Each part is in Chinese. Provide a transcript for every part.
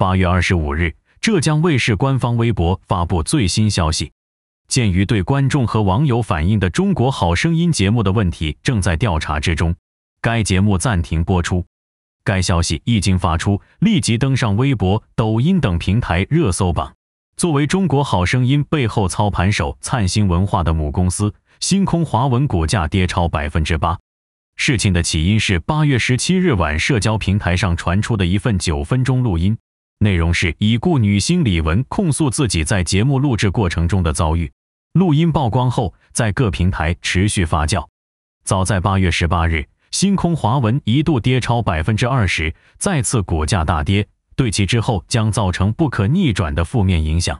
八月二十五日，浙江卫视官方微博发布最新消息，鉴于对观众和网友反映的《中国好声音》节目的问题正在调查之中，该节目暂停播出。该消息一经发出，立即登上微博、抖音等平台热搜榜。作为《中国好声音》背后操盘手灿星文化的母公司星空华文股价跌超百分之八。事情的起因是八月十七日晚，社交平台上传出的一份九分钟录音。内容是已故女星李玟控诉自己在节目录制过程中的遭遇。录音曝光后，在各平台持续发酵。早在八月十八日，星空华文一度跌超百分之二十，再次股价大跌，对其之后将造成不可逆转的负面影响。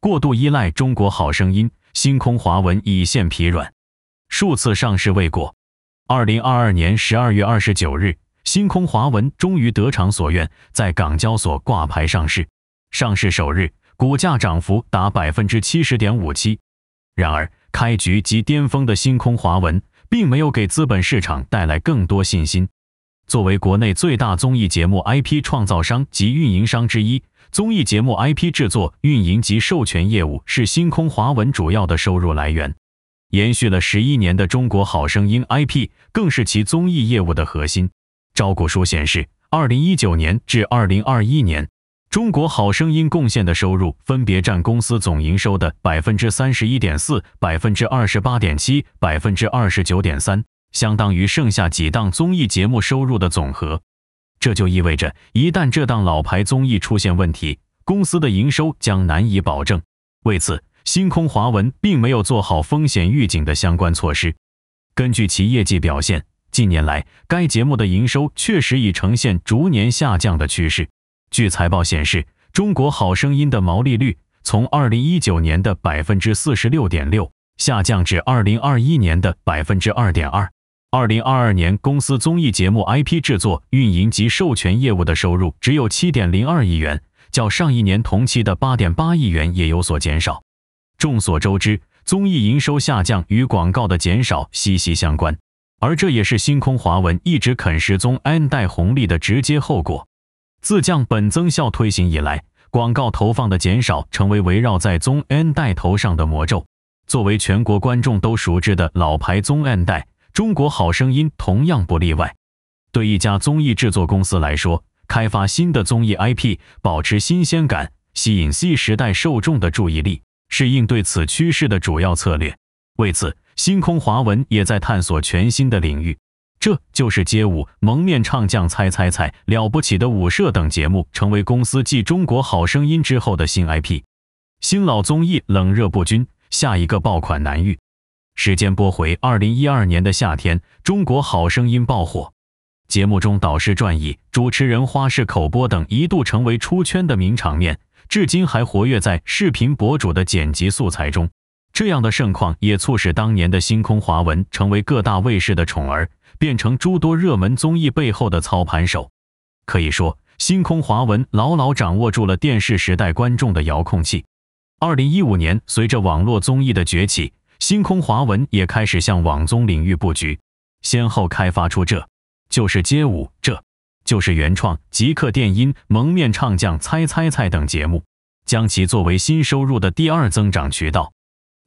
过度依赖《中国好声音》，星空华文已现疲软，数次上市未果。二零二二年十二月二十九日。星空华文终于得偿所愿，在港交所挂牌上市。上市首日，股价涨幅达百分之七十点五七。然而，开局即巅峰的星空华文，并没有给资本市场带来更多信心。作为国内最大综艺节目 IP 创造商及运营商之一，综艺节目 IP 制作、运营及授权业务是星空华文主要的收入来源。延续了十一年的《中国好声音》IP，更是其综艺业务的核心。招股书显示，二零一九年至二零二一年，中国好声音贡献的收入分别占公司总营收的百分之三十一点四、百分之二十八点七、百分之二十九点三，相当于剩下几档综艺节目收入的总和。这就意味着，一旦这档老牌综艺出现问题，公司的营收将难以保证。为此，星空华文并没有做好风险预警的相关措施。根据其业绩表现。近年来，该节目的营收确实已呈现逐年下降的趋势。据财报显示，中国好声音的毛利率从2019年的百分之四十六点六下降至2021年的百分之二点二。2022年，公司综艺节目 IP 制作、运营及授权业务的收入只有七点零二亿元，较上一年同期的八点八亿元也有所减少。众所周知，综艺营收下降与广告的减少息息相关。而这也是星空华文一直啃食综 N 带红利的直接后果。自降本增效推行以来，广告投放的减少成为围绕在宗 N 带头上的魔咒。作为全国观众都熟知的老牌宗 N 带，《中国好声音》同样不例外。对一家综艺制作公司来说，开发新的综艺 IP，保持新鲜感，吸引 C 时代受众的注意力，是应对此趋势的主要策略。为此，星空华文也在探索全新的领域，这就是街舞、蒙面唱将、猜猜猜、了不起的舞社等节目，成为公司继《中国好声音》之后的新 IP。新老综艺冷热不均，下一个爆款难遇。时间拨回二零一二年的夏天，《中国好声音》爆火，节目中导师转椅、主持人花式口播等一度成为出圈的名场面，至今还活跃在视频博主的剪辑素材中。这样的盛况也促使当年的星空华文成为各大卫视的宠儿，变成诸多热门综艺背后的操盘手。可以说，星空华文牢牢掌握住了电视时代观众的遥控器。二零一五年，随着网络综艺的崛起，星空华文也开始向网综领域布局，先后开发出《这就是街舞》《这就是原创》《即刻电音》《蒙面唱将猜猜猜》等节目，将其作为新收入的第二增长渠道。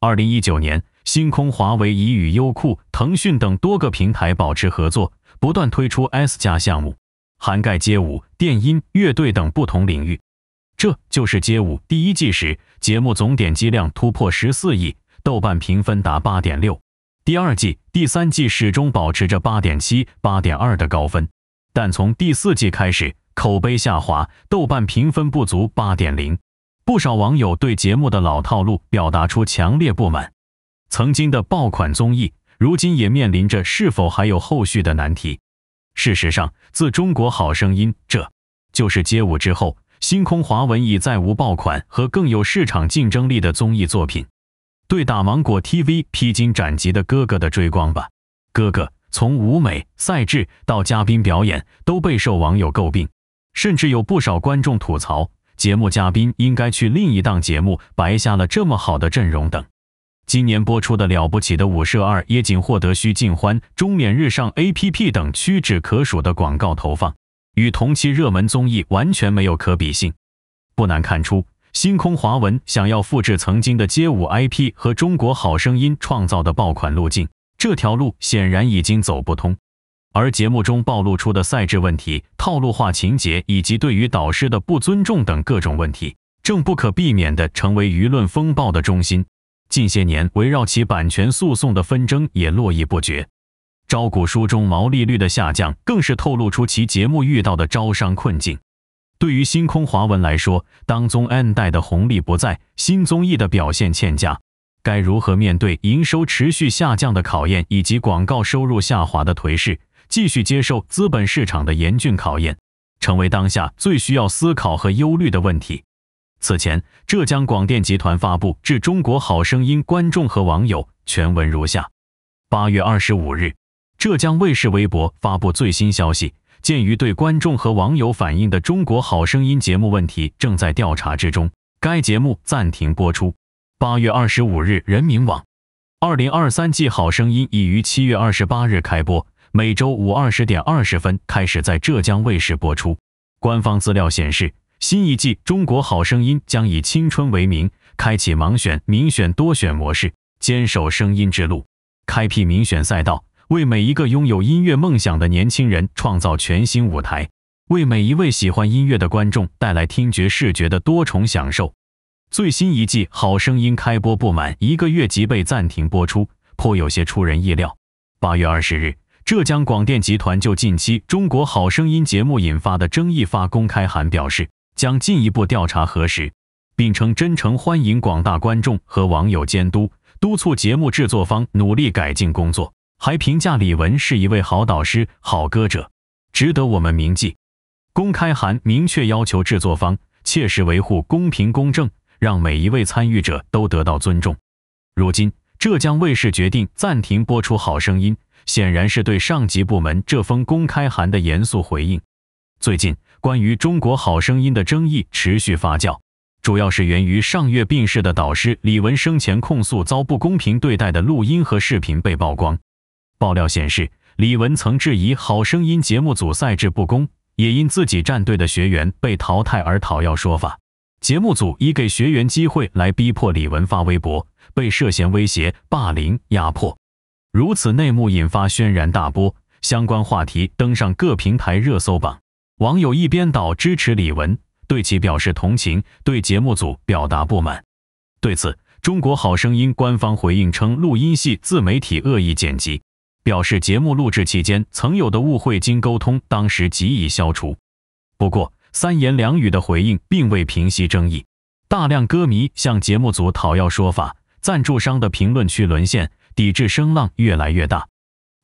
二零一九年，星空、华为已与优酷、腾讯等多个平台保持合作，不断推出 S 加项目，涵盖街舞、电音、乐队等不同领域。这就是街舞第一季时，节目总点击量突破十四亿，豆瓣评分达八点六；第二季、第三季始终保持着八点七、八点二的高分，但从第四季开始，口碑下滑，豆瓣评分不足八点零。不少网友对节目的老套路表达出强烈不满，曾经的爆款综艺，如今也面临着是否还有后续的难题。事实上，自《中国好声音》、《这就是街舞》之后，星空华文已再无爆款和更有市场竞争力的综艺作品。对打芒果 TV 披荆斩棘的哥哥的追光吧，哥哥从舞美、赛制到嘉宾表演都备受网友诟病，甚至有不少观众吐槽。节目嘉宾应该去另一档节目，白下了这么好的阵容等。今年播出的《了不起的五社二》也仅获得需尽欢、中免日上 APP 等屈指可数的广告投放，与同期热门综艺完全没有可比性。不难看出，星空华文想要复制曾经的街舞 IP 和《中国好声音》创造的爆款路径，这条路显然已经走不通。而节目中暴露出的赛制问题、套路化情节，以及对于导师的不尊重等各种问题，正不可避免地成为舆论风暴的中心。近些年围绕其版权诉讼的纷争也络绎不绝，招股书中毛利率的下降更是透露出其节目遇到的招商困境。对于星空华文来说，当综 N 代的红利不在，新综艺的表现欠佳，该如何面对营收持续下降的考验，以及广告收入下滑的颓势？继续接受资本市场的严峻考验，成为当下最需要思考和忧虑的问题。此前，浙江广电集团发布致《中国好声音》观众和网友全文如下：八月二十五日，浙江卫视微博发布最新消息，鉴于对观众和网友反映的《中国好声音》节目问题正在调查之中，该节目暂停播出。八月二十五日，人民网，二零二三季《好声音》已于七月二十八日开播。每周五二十点二十分开始在浙江卫视播出。官方资料显示，新一季《中国好声音》将以青春为名，开启盲选、民选、多选模式，坚守声音之路，开辟民选赛道，为每一个拥有音乐梦想的年轻人创造全新舞台，为每一位喜欢音乐的观众带来听觉、视觉的多重享受。最新一季《好声音》开播不满一个月即被暂停播出，颇有些出人意料。八月二十日。浙江广电集团就近期《中国好声音》节目引发的争议发公开函，表示将进一步调查核实，并称真诚欢迎广大观众和网友监督，督促节目制作方努力改进工作。还评价李玟是一位好导师、好歌者，值得我们铭记。公开函明确要求制作方切实维护公平公正，让每一位参与者都得到尊重。如今，浙江卫视决定暂停播出《好声音》。显然是对上级部门这封公开函的严肃回应。最近，关于《中国好声音》的争议持续发酵，主要是源于上月病逝的导师李玟生前控诉遭不公平对待的录音和视频被曝光。爆料显示，李玟曾质疑好声音节目组赛制不公，也因自己战队的学员被淘汰而讨要说法。节目组以给学员机会来逼迫李玟发微博，被涉嫌威胁、霸凌、压迫。如此内幕引发轩然大波，相关话题登上各平台热搜榜。网友一边倒支持李玟，对其表示同情，对节目组表达不满。对此，中国好声音官方回应称，录音系自媒体恶意剪辑，表示节目录制期间曾有的误会经沟通，当时即已消除。不过，三言两语的回应并未平息争议，大量歌迷向节目组讨要说法，赞助商的评论区沦陷。抵制声浪越来越大，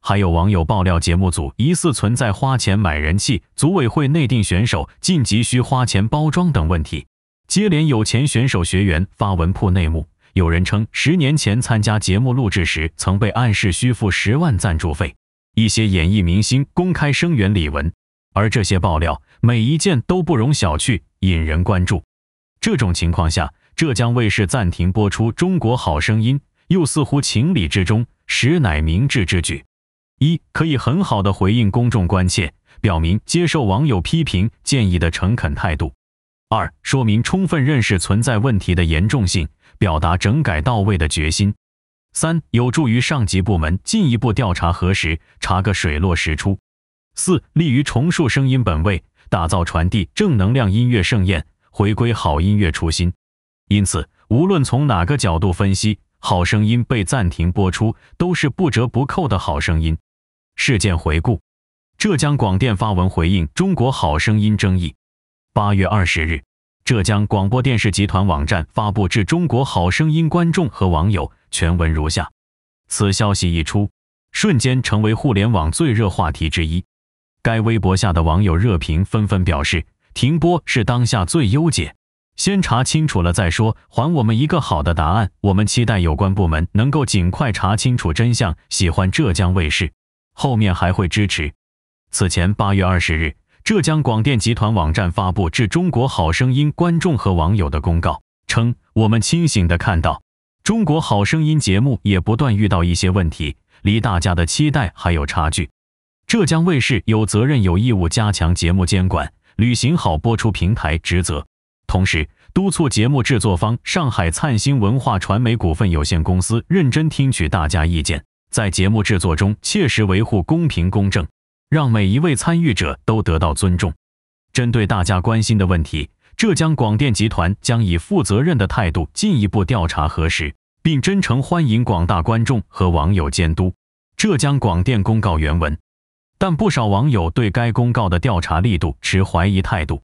还有网友爆料节目组疑似存在花钱买人气、组委会内定选手晋级需花钱包装等问题。接连有钱选手学员发文曝内幕，有人称十年前参加节目录制时曾被暗示需付十万赞助费。一些演艺明星公开声援李玟，而这些爆料每一件都不容小觑，引人关注。这种情况下，浙江卫视暂停播出《中国好声音》。又似乎情理之中，实乃明智之举。一可以很好的回应公众关切，表明接受网友批评建议的诚恳态度；二说明充分认识存在问题的严重性，表达整改到位的决心；三有助于上级部门进一步调查核实，查个水落石出；四利于重塑声音本位，打造传递正能量音乐盛宴，回归好音乐初心。因此，无论从哪个角度分析。《好声音》被暂停播出，都是不折不扣的好声音。事件回顾：浙江广电发文回应《中国好声音》争议。八月二十日，浙江广播电视集团网站发布致《中国好声音》观众和网友，全文如下。此消息一出，瞬间成为互联网最热话题之一。该微博下的网友热评纷纷表示：“停播是当下最优解。”先查清楚了再说，还我们一个好的答案。我们期待有关部门能够尽快查清楚真相。喜欢浙江卫视，后面还会支持。此前八月二十日，浙江广电集团网站发布致《中国好声音》观众和网友的公告，称我们清醒的看到，《中国好声音》节目也不断遇到一些问题，离大家的期待还有差距。浙江卫视有责任有义务加强节目监管，履行好播出平台职责。同时，督促节目制作方上海灿星文化传媒股份有限公司认真听取大家意见，在节目制作中切实维护公平公正，让每一位参与者都得到尊重。针对大家关心的问题，浙江广电集团将以负责任的态度进一步调查核实，并真诚欢迎广大观众和网友监督。浙江广电公告原文，但不少网友对该公告的调查力度持怀疑态度。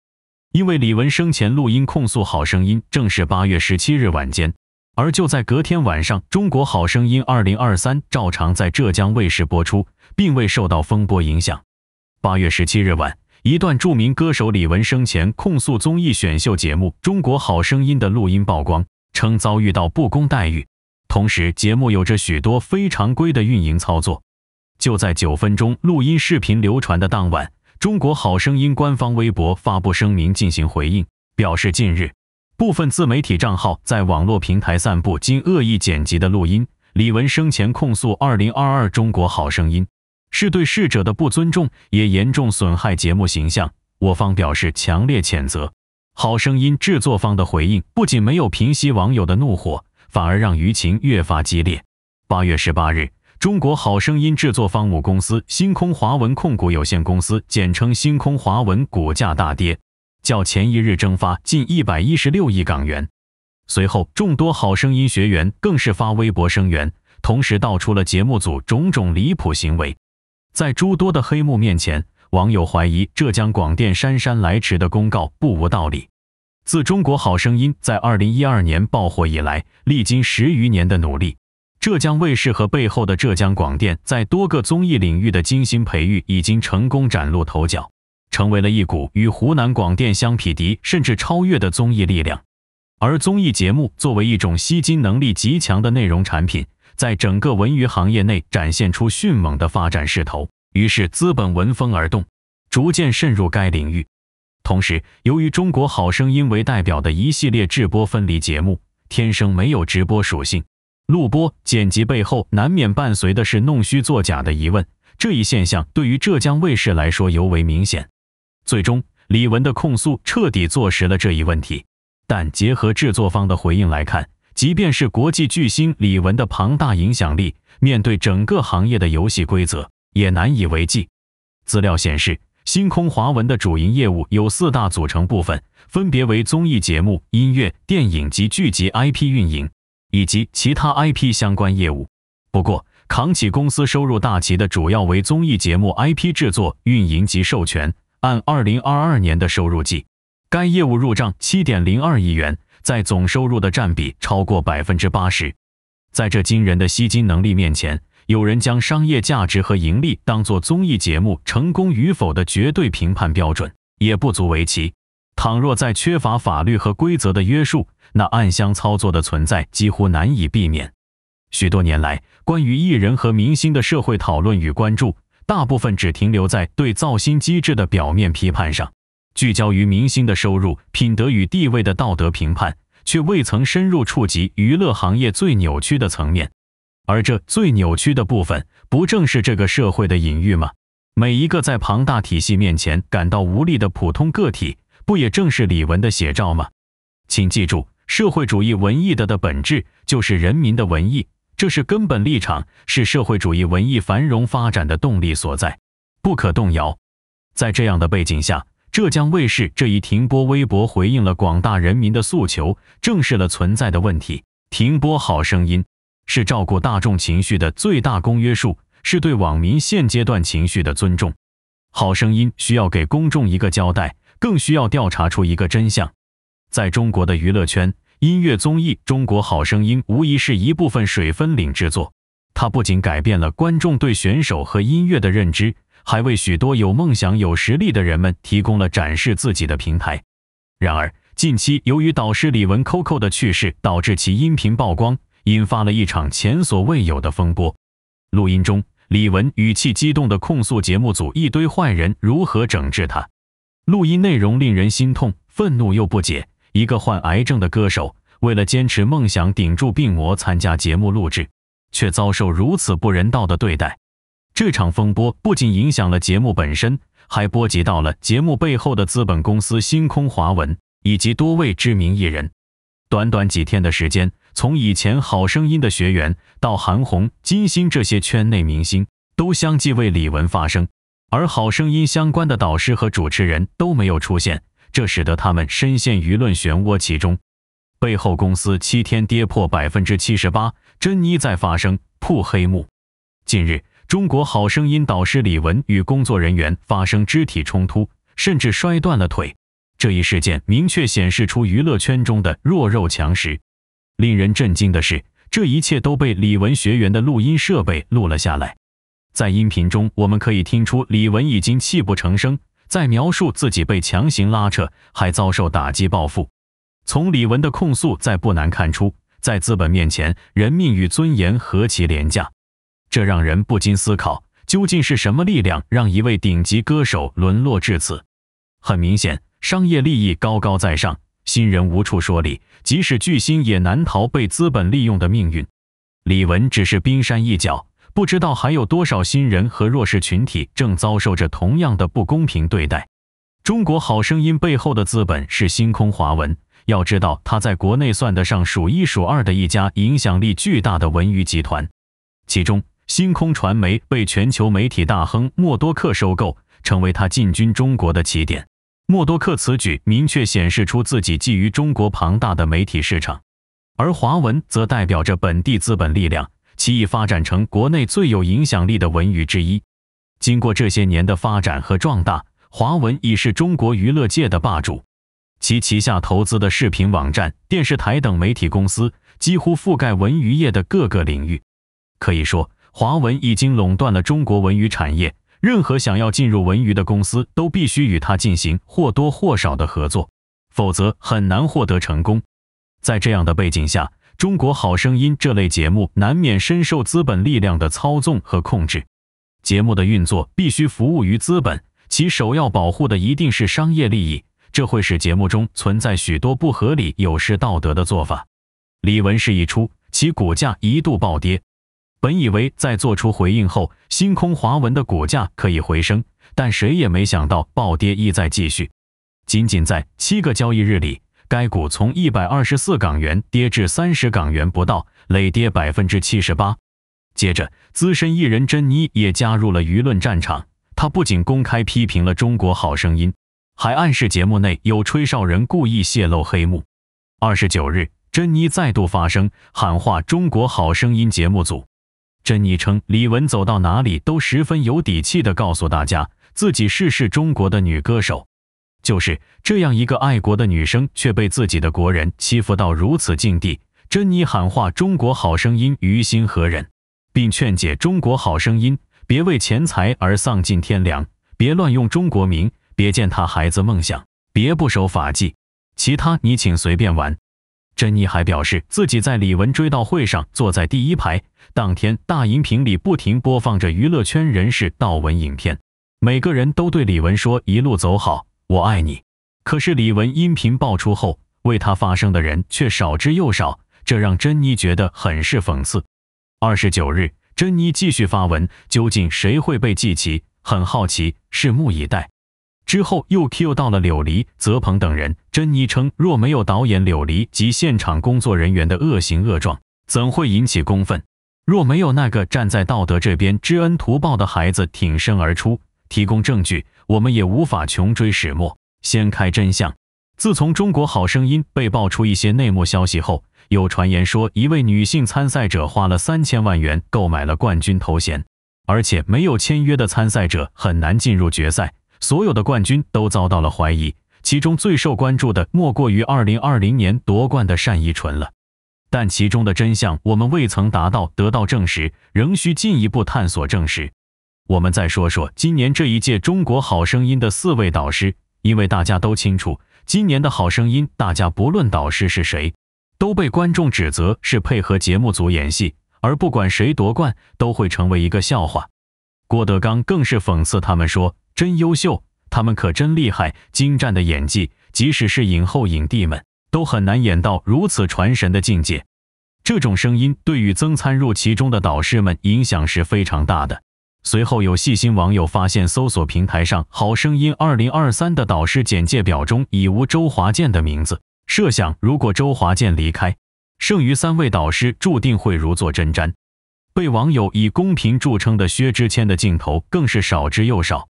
因为李玟生前录音控诉《好声音》正是八月十七日晚间，而就在隔天晚上，《中国好声音》二零二三照常在浙江卫视播出，并未受到风波影响。八月十七日晚，一段著名歌手李玟生前控诉综艺选秀节目《中国好声音》的录音曝光，称遭遇到不公待遇，同时节目有着许多非常规的运营操作。就在九分钟录音视频流传的当晚。中国好声音官方微博发布声明进行回应，表示近日部分自媒体账号在网络平台散布经恶意剪辑的录音，李玟生前控诉2022中国好声音是对逝者的不尊重，也严重损害节目形象。我方表示强烈谴责。好声音制作方的回应不仅没有平息网友的怒火，反而让舆情越发激烈。八月十八日。中国好声音制作方母公司星空华文控股有限公司（简称星空华文）股价大跌，较前一日蒸发近一百一十六亿港元。随后，众多好声音学员更是发微博声援，同时道出了节目组种种离谱行为。在诸多的黑幕面前，网友怀疑浙江广电姗姗来迟的公告不无道理。自中国好声音在二零一二年爆火以来，历经十余年的努力。浙江卫视和背后的浙江广电在多个综艺领域的精心培育，已经成功崭露头角，成为了一股与湖南广电相匹敌甚至超越的综艺力量。而综艺节目作为一种吸金能力极强的内容产品，在整个文娱行业内展现出迅猛的发展势头，于是资本闻风而动，逐渐渗入该领域。同时，由于《中国好声音》为代表的一系列制播分离节目，天生没有直播属性。录播剪辑背后，难免伴随的是弄虚作假的疑问。这一现象对于浙江卫视来说尤为明显。最终，李玟的控诉彻底坐实了这一问题。但结合制作方的回应来看，即便是国际巨星李玟的庞大影响力，面对整个行业的游戏规则，也难以为继。资料显示，星空华文的主营业务有四大组成部分，分别为综艺节目、音乐、电影及剧集 IP 运营。以及其他 IP 相关业务。不过，扛起公司收入大旗的主要为综艺节目 IP 制作、运营及授权。按2022年的收入计，该业务入账7.02亿元，在总收入的占比超过百分之八十。在这惊人的吸金能力面前，有人将商业价值和盈利当做综艺节目成功与否的绝对评判标准，也不足为奇。倘若再缺乏法律和规则的约束，那暗箱操作的存在几乎难以避免。许多年来，关于艺人和明星的社会讨论与关注，大部分只停留在对造星机制的表面批判上，聚焦于明星的收入、品德与地位的道德评判，却未曾深入触及娱乐行业最扭曲的层面。而这最扭曲的部分，不正是这个社会的隐喻吗？每一个在庞大体系面前感到无力的普通个体。不也正是李文的写照吗？请记住，社会主义文艺的的本质就是人民的文艺，这是根本立场，是社会主义文艺繁荣发展的动力所在，不可动摇。在这样的背景下，浙江卫视这一停播微博回应了广大人民的诉求，正视了存在的问题。停播《好声音》，是照顾大众情绪的最大公约数，是对网民现阶段情绪的尊重。《好声音》需要给公众一个交代。更需要调查出一个真相。在中国的娱乐圈，音乐综艺《中国好声音》无疑是一部分水分领之作。它不仅改变了观众对选手和音乐的认知，还为许多有梦想、有实力的人们提供了展示自己的平台。然而，近期由于导师李玟 Coco 的去世，导致其音频曝光，引发了一场前所未有的风波。录音中，李玟语气激动地控诉节目组一堆坏人如何整治他。录音内容令人心痛、愤怒又不解。一个患癌症的歌手，为了坚持梦想，顶住病魔参加节目录制，却遭受如此不人道的对待。这场风波不仅影响了节目本身，还波及到了节目背后的资本公司星空华文以及多位知名艺人。短短几天的时间，从以前《好声音》的学员到韩红、金星这些圈内明星，都相继为李玟发声。而《好声音》相关的导师和主持人都没有出现，这使得他们深陷舆论漩涡其中。背后公司七天跌破百分之七十八，珍妮在发声曝黑幕。近日，中国好声音导师李玟与工作人员发生肢体冲突，甚至摔断了腿。这一事件明确显示出娱乐圈中的弱肉强食。令人震惊的是，这一切都被李玟学员的录音设备录了下来。在音频中，我们可以听出李玟已经泣不成声，在描述自己被强行拉扯，还遭受打击报复。从李玟的控诉，再不难看出，在资本面前，人命与尊严何其廉价。这让人不禁思考，究竟是什么力量让一位顶级歌手沦落至此？很明显，商业利益高高在上，新人无处说理，即使巨星也难逃被资本利用的命运。李玟只是冰山一角。不知道还有多少新人和弱势群体正遭受着同样的不公平对待。中国好声音背后的资本是星空华文，要知道它在国内算得上数一数二的一家影响力巨大的文娱集团。其中，星空传媒被全球媒体大亨默多克收购，成为他进军中国的起点。默多克此举明确显示出自己觊觎中国庞大的媒体市场，而华文则代表着本地资本力量。其已发展成国内最有影响力的文娱之一。经过这些年的发展和壮大，华文已是中国娱乐界的霸主。其旗下投资的视频网站、电视台等媒体公司几乎覆盖文娱业的各个领域。可以说，华文已经垄断了中国文娱产业。任何想要进入文娱的公司都必须与它进行或多或少的合作，否则很难获得成功。在这样的背景下，中国好声音这类节目难免深受资本力量的操纵和控制，节目的运作必须服务于资本，其首要保护的一定是商业利益，这会使节目中存在许多不合理、有失道德的做法。李文氏一出，其股价一度暴跌。本以为在做出回应后，星空华文的股价可以回升，但谁也没想到暴跌意在继续，仅仅在七个交易日里。该股从一百二十四港元跌至三十港元不到，累跌百分之七十八。接着，资深艺人珍妮也加入了舆论战场，她不仅公开批评了《中国好声音》，还暗示节目内有吹哨人故意泄露黑幕。二十九日，珍妮再度发声，喊话《中国好声音》节目组。珍妮称，李玟走到哪里都十分有底气地告诉大家，自己是是中国的女歌手。就是这样一个爱国的女生，却被自己的国人欺负到如此境地。珍妮喊话《中国好声音》，于心何忍，并劝解《中国好声音》别为钱财而丧尽天良，别乱用中国名，别践踏孩子梦想，别不守法纪。其他你请随便玩。珍妮还表示自己在李玟追悼会上坐在第一排，当天大荧屏里不停播放着娱乐圈人士悼文影片，每个人都对李玟说一路走好。我爱你，可是李玟音频爆出后，为她发声的人却少之又少，这让珍妮觉得很是讽刺。二十九日，珍妮继续发文，究竟谁会被记起？很好奇，拭目以待。之后又 Q 到了柳离、泽鹏等人，珍妮称：若没有导演柳离及现场工作人员的恶行恶状，怎会引起公愤？若没有那个站在道德这边知恩图报的孩子挺身而出。提供证据，我们也无法穷追始末，掀开真相。自从《中国好声音》被爆出一些内幕消息后，有传言说一位女性参赛者花了三千万元购买了冠军头衔，而且没有签约的参赛者很难进入决赛。所有的冠军都遭到了怀疑，其中最受关注的莫过于2020年夺冠的单依纯了。但其中的真相我们未曾达到得到证实，仍需进一步探索证实。我们再说说今年这一届中国好声音的四位导师，因为大家都清楚，今年的好声音，大家不论导师是谁，都被观众指责是配合节目组演戏，而不管谁夺冠，都会成为一个笑话。郭德纲更是讽刺他们说：“真优秀，他们可真厉害，精湛的演技，即使是影后影帝们，都很难演到如此传神的境界。”这种声音对于曾参入其中的导师们影响是非常大的。随后有细心网友发现，搜索平台上《好声音二零二三》的导师简介表中已无周华健的名字。设想，如果周华健离开，剩余三位导师注定会如坐针毡。被网友以公平著称的薛之谦的镜头更是少之又少。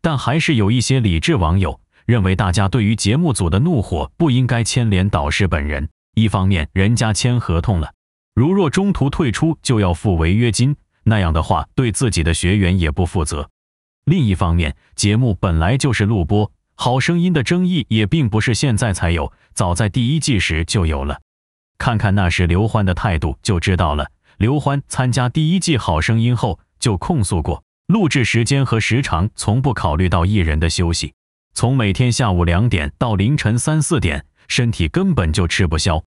但还是有一些理智网友认为，大家对于节目组的怒火不应该牵连导师本人。一方面，人家签合同了，如若中途退出就要付违约金。那样的话，对自己的学员也不负责。另一方面，节目本来就是录播，《好声音》的争议也并不是现在才有，早在第一季时就有了。看看那时刘欢的态度就知道了。刘欢参加第一季《好声音》后就控诉过，录制时间和时长从不考虑到艺人的休息，从每天下午两点到凌晨三四点，身体根本就吃不消。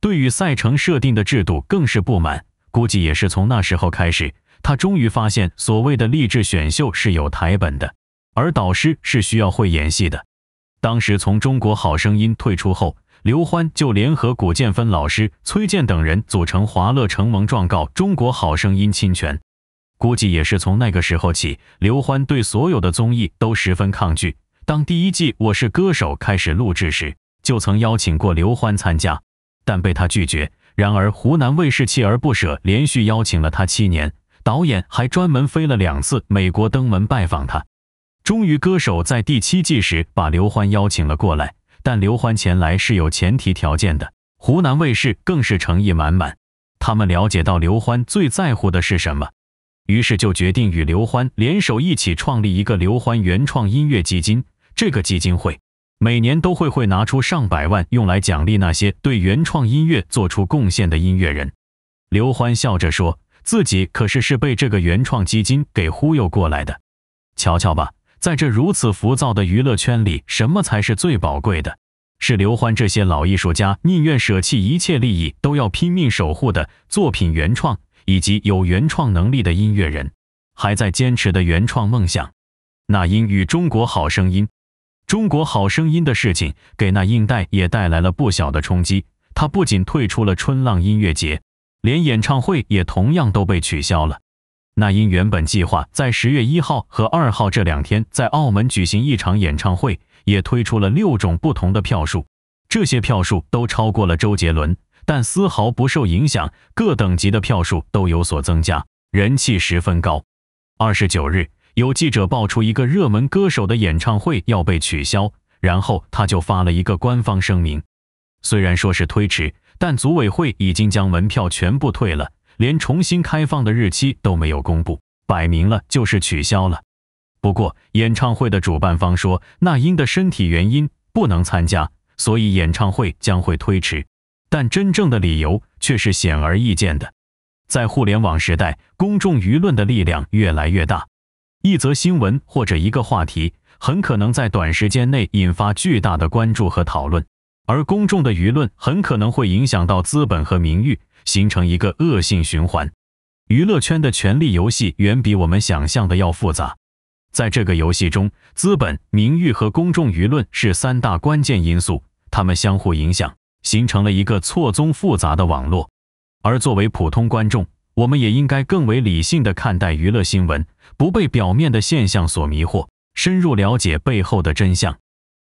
对于赛程设定的制度更是不满。估计也是从那时候开始，他终于发现所谓的励志选秀是有台本的，而导师是需要会演戏的。当时从《中国好声音》退出后，刘欢就联合古建芬老师、崔健等人组成华乐承蒙状告《中国好声音》侵权。估计也是从那个时候起，刘欢对所有的综艺都十分抗拒。当第一季《我是歌手》开始录制时，就曾邀请过刘欢参加，但被他拒绝。然而，湖南卫视锲而不舍，连续邀请了他七年。导演还专门飞了两次美国登门拜访他。终于，歌手在第七季时把刘欢邀请了过来。但刘欢前来是有前提条件的，湖南卫视更是诚意满满。他们了解到刘欢最在乎的是什么，于是就决定与刘欢联手一起创立一个刘欢原创音乐基金。这个基金会。每年都会会拿出上百万用来奖励那些对原创音乐做出贡献的音乐人。刘欢笑着说：“自己可是是被这个原创基金给忽悠过来的。”瞧瞧吧，在这如此浮躁的娱乐圈里，什么才是最宝贵的？是刘欢这些老艺术家宁愿舍弃一切利益都要拼命守护的作品原创，以及有原创能力的音乐人还在坚持的原创梦想。那英与《中国好声音》。中国好声音的事情给那英带也带来了不小的冲击，她不仅退出了春浪音乐节，连演唱会也同样都被取消了。那英原本计划在十月一号和二号这两天在澳门举行一场演唱会，也推出了六种不同的票数，这些票数都超过了周杰伦，但丝毫不受影响，各等级的票数都有所增加，人气十分高。二十九日。有记者爆出一个热门歌手的演唱会要被取消，然后他就发了一个官方声明。虽然说是推迟，但组委会已经将门票全部退了，连重新开放的日期都没有公布，摆明了就是取消了。不过，演唱会的主办方说，那英的身体原因不能参加，所以演唱会将会推迟。但真正的理由却是显而易见的。在互联网时代，公众舆论的力量越来越大。一则新闻或者一个话题，很可能在短时间内引发巨大的关注和讨论，而公众的舆论很可能会影响到资本和名誉，形成一个恶性循环。娱乐圈的权力游戏远比我们想象的要复杂，在这个游戏中，资本、名誉和公众舆论是三大关键因素，它们相互影响，形成了一个错综复杂的网络。而作为普通观众，我们也应该更为理性的看待娱乐新闻，不被表面的现象所迷惑，深入了解背后的真相。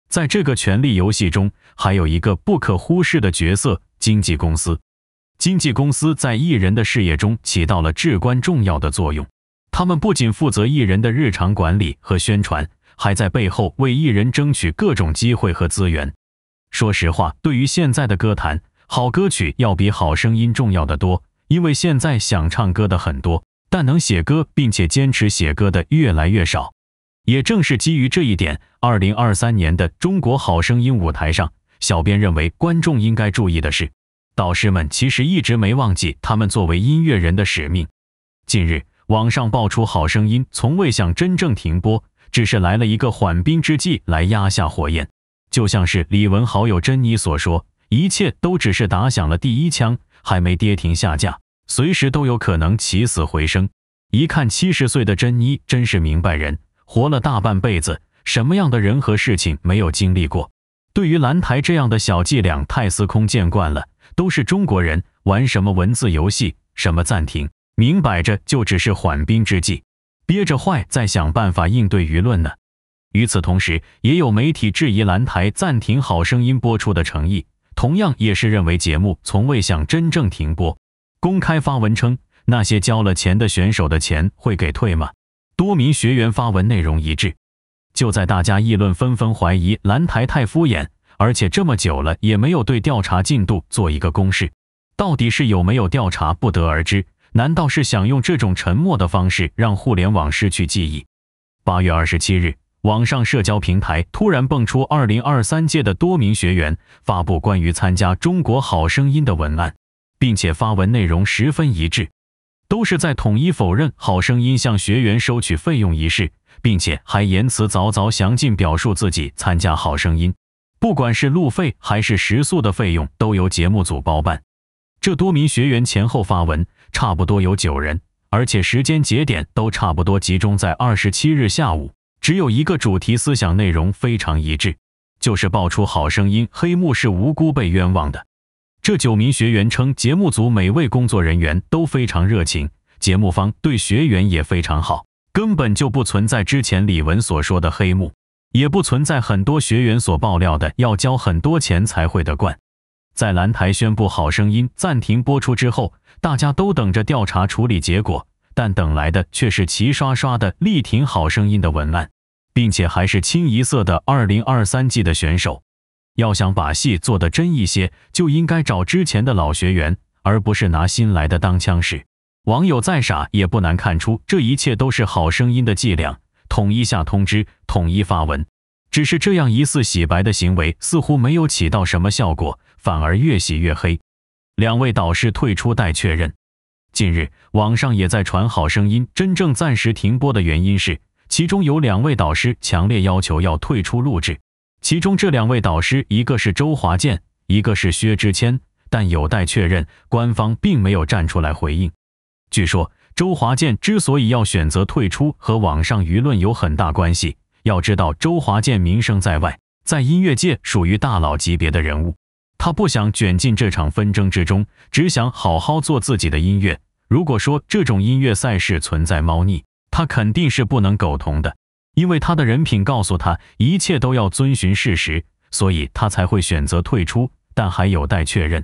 在这个权力游戏中，还有一个不可忽视的角色——经纪公司。经纪公司在艺人的事业中起到了至关重要的作用。他们不仅负责艺人的日常管理和宣传，还在背后为艺人争取各种机会和资源。说实话，对于现在的歌坛，好歌曲要比好声音重要的多。因为现在想唱歌的很多，但能写歌并且坚持写歌的越来越少。也正是基于这一点，二零二三年的中国好声音舞台上，小编认为观众应该注意的是，导师们其实一直没忘记他们作为音乐人的使命。近日，网上爆出好声音从未想真正停播，只是来了一个缓兵之计来压下火焰。就像是李文好友珍妮所说，一切都只是打响了第一枪，还没跌停下架。随时都有可能起死回生。一看七十岁的珍妮真是明白人，活了大半辈子，什么样的人和事情没有经历过？对于蓝台这样的小伎俩太司空见惯了，都是中国人玩什么文字游戏，什么暂停，明摆着就只是缓兵之计，憋着坏在想办法应对舆论呢。与此同时，也有媒体质疑蓝台暂停《好声音》播出的诚意，同样也是认为节目从未想真正停播。公开发文称，那些交了钱的选手的钱会给退吗？多名学员发文内容一致。就在大家议论纷纷、怀疑蓝台太敷衍，而且这么久了也没有对调查进度做一个公示，到底是有没有调查不得而知。难道是想用这种沉默的方式让互联网失去记忆？八月二十七日，网上社交平台突然蹦出二零二三届的多名学员发布关于参加《中国好声音》的文案。并且发文内容十分一致，都是在统一否认好声音向学员收取费用一事，并且还言辞凿凿、详尽表述自己参加好声音，不管是路费还是食宿的费用都由节目组包办。这多名学员前后发文，差不多有九人，而且时间节点都差不多集中在二十七日下午，只有一个主题思想内容非常一致，就是爆出好声音黑幕是无辜被冤枉的。这九名学员称，节目组每位工作人员都非常热情，节目方对学员也非常好，根本就不存在之前李文所说的黑幕，也不存在很多学员所爆料的要交很多钱才会得冠。在蓝台宣布《好声音》暂停播出之后，大家都等着调查处理结果，但等来的却是齐刷刷的力挺《好声音》的文案，并且还是清一色的2023季的选手。要想把戏做得真一些，就应该找之前的老学员，而不是拿新来的当枪使。网友再傻也不难看出，这一切都是《好声音》的伎俩。统一下通知，统一发文。只是这样疑似洗白的行为，似乎没有起到什么效果，反而越洗越黑。两位导师退出待确认。近日，网上也在传《好声音》真正暂时停播的原因是，其中有两位导师强烈要求要退出录制。其中这两位导师，一个是周华健，一个是薛之谦，但有待确认，官方并没有站出来回应。据说周华健之所以要选择退出，和网上舆论有很大关系。要知道，周华健名声在外，在音乐界属于大佬级别的人物，他不想卷进这场纷争之中，只想好好做自己的音乐。如果说这种音乐赛事存在猫腻，他肯定是不能苟同的。因为他的人品告诉他一切都要遵循事实，所以他才会选择退出，但还有待确认。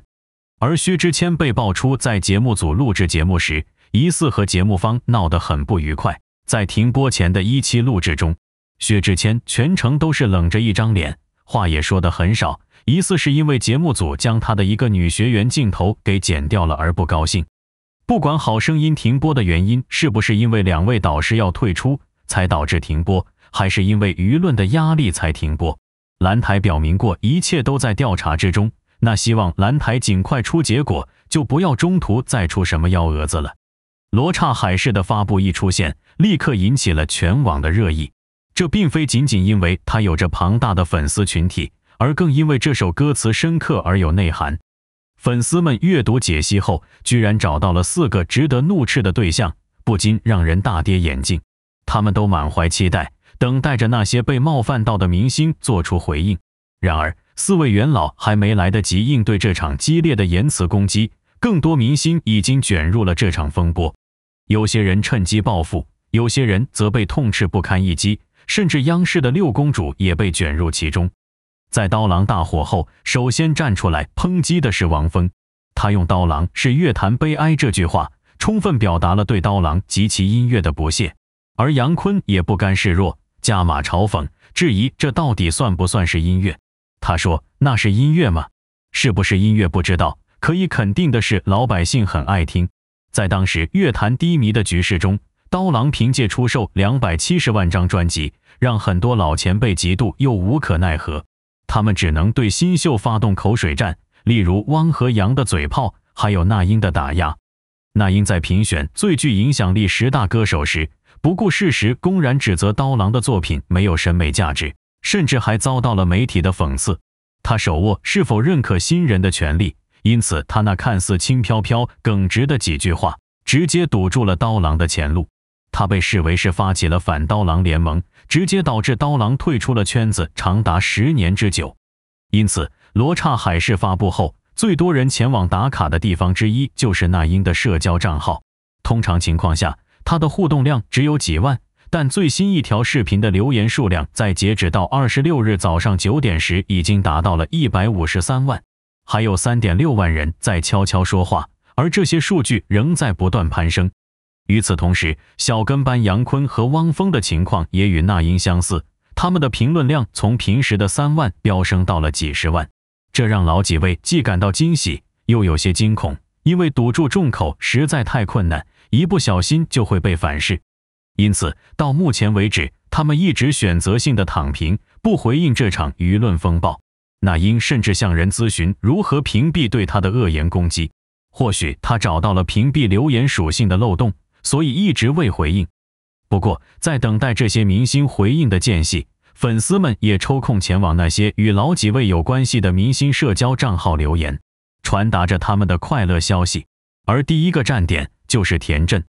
而薛之谦被爆出在节目组录制节目时，疑似和节目方闹得很不愉快。在停播前的一期录制中，薛之谦全程都是冷着一张脸，话也说得很少，疑似是因为节目组将他的一个女学员镜头给剪掉了而不高兴。不管好声音停播的原因是不是因为两位导师要退出。才导致停播，还是因为舆论的压力才停播？蓝台表明过一切都在调查之中，那希望蓝台尽快出结果，就不要中途再出什么幺蛾子了。罗刹海市的发布一出现，立刻引起了全网的热议。这并非仅仅因为他有着庞大的粉丝群体，而更因为这首歌词深刻而有内涵。粉丝们阅读解析后，居然找到了四个值得怒斥的对象，不禁让人大跌眼镜。他们都满怀期待，等待着那些被冒犯到的明星做出回应。然而，四位元老还没来得及应对这场激烈的言辞攻击，更多明星已经卷入了这场风波。有些人趁机报复，有些人则被痛斥不堪一击，甚至央视的六公主也被卷入其中。在刀郎大火后，首先站出来抨击的是王峰，他用“刀郎是乐坛悲哀”这句话，充分表达了对刀郎及其音乐的不屑。而杨坤也不甘示弱，加码嘲讽，质疑这到底算不算是音乐？他说：“那是音乐吗？是不是音乐不知道。可以肯定的是，老百姓很爱听。在当时乐坛低迷的局势中，刀郎凭借出售两百七十万张专辑，让很多老前辈嫉妒又无可奈何。他们只能对新秀发动口水战，例如汪和杨的嘴炮，还有那英的打压。那英在评选最具影响力十大歌手时，不顾事实，公然指责刀郎的作品没有审美价值，甚至还遭到了媒体的讽刺。他手握是否认可新人的权利，因此他那看似轻飘飘、耿直的几句话，直接堵住了刀郎的前路。他被视为是发起了反刀郎联盟，直接导致刀郎退出了圈子长达十年之久。因此，罗刹海市发布后，最多人前往打卡的地方之一就是那英的社交账号。通常情况下，他的互动量只有几万，但最新一条视频的留言数量，在截止到二十六日早上九点时，已经达到了一百五十三万，还有三点六万人在悄悄说话，而这些数据仍在不断攀升。与此同时，小跟班杨坤和汪峰的情况也与那英相似，他们的评论量从平时的三万飙升到了几十万，这让老几位既感到惊喜，又有些惊恐，因为堵住众口实在太困难。一不小心就会被反噬，因此到目前为止，他们一直选择性的躺平，不回应这场舆论风暴。那英甚至向人咨询如何屏蔽对他的恶言攻击，或许他找到了屏蔽留言属性的漏洞，所以一直未回应。不过，在等待这些明星回应的间隙，粉丝们也抽空前往那些与老几位有关系的明星社交账号留言，传达着他们的快乐消息。而第一个站点。就是田震，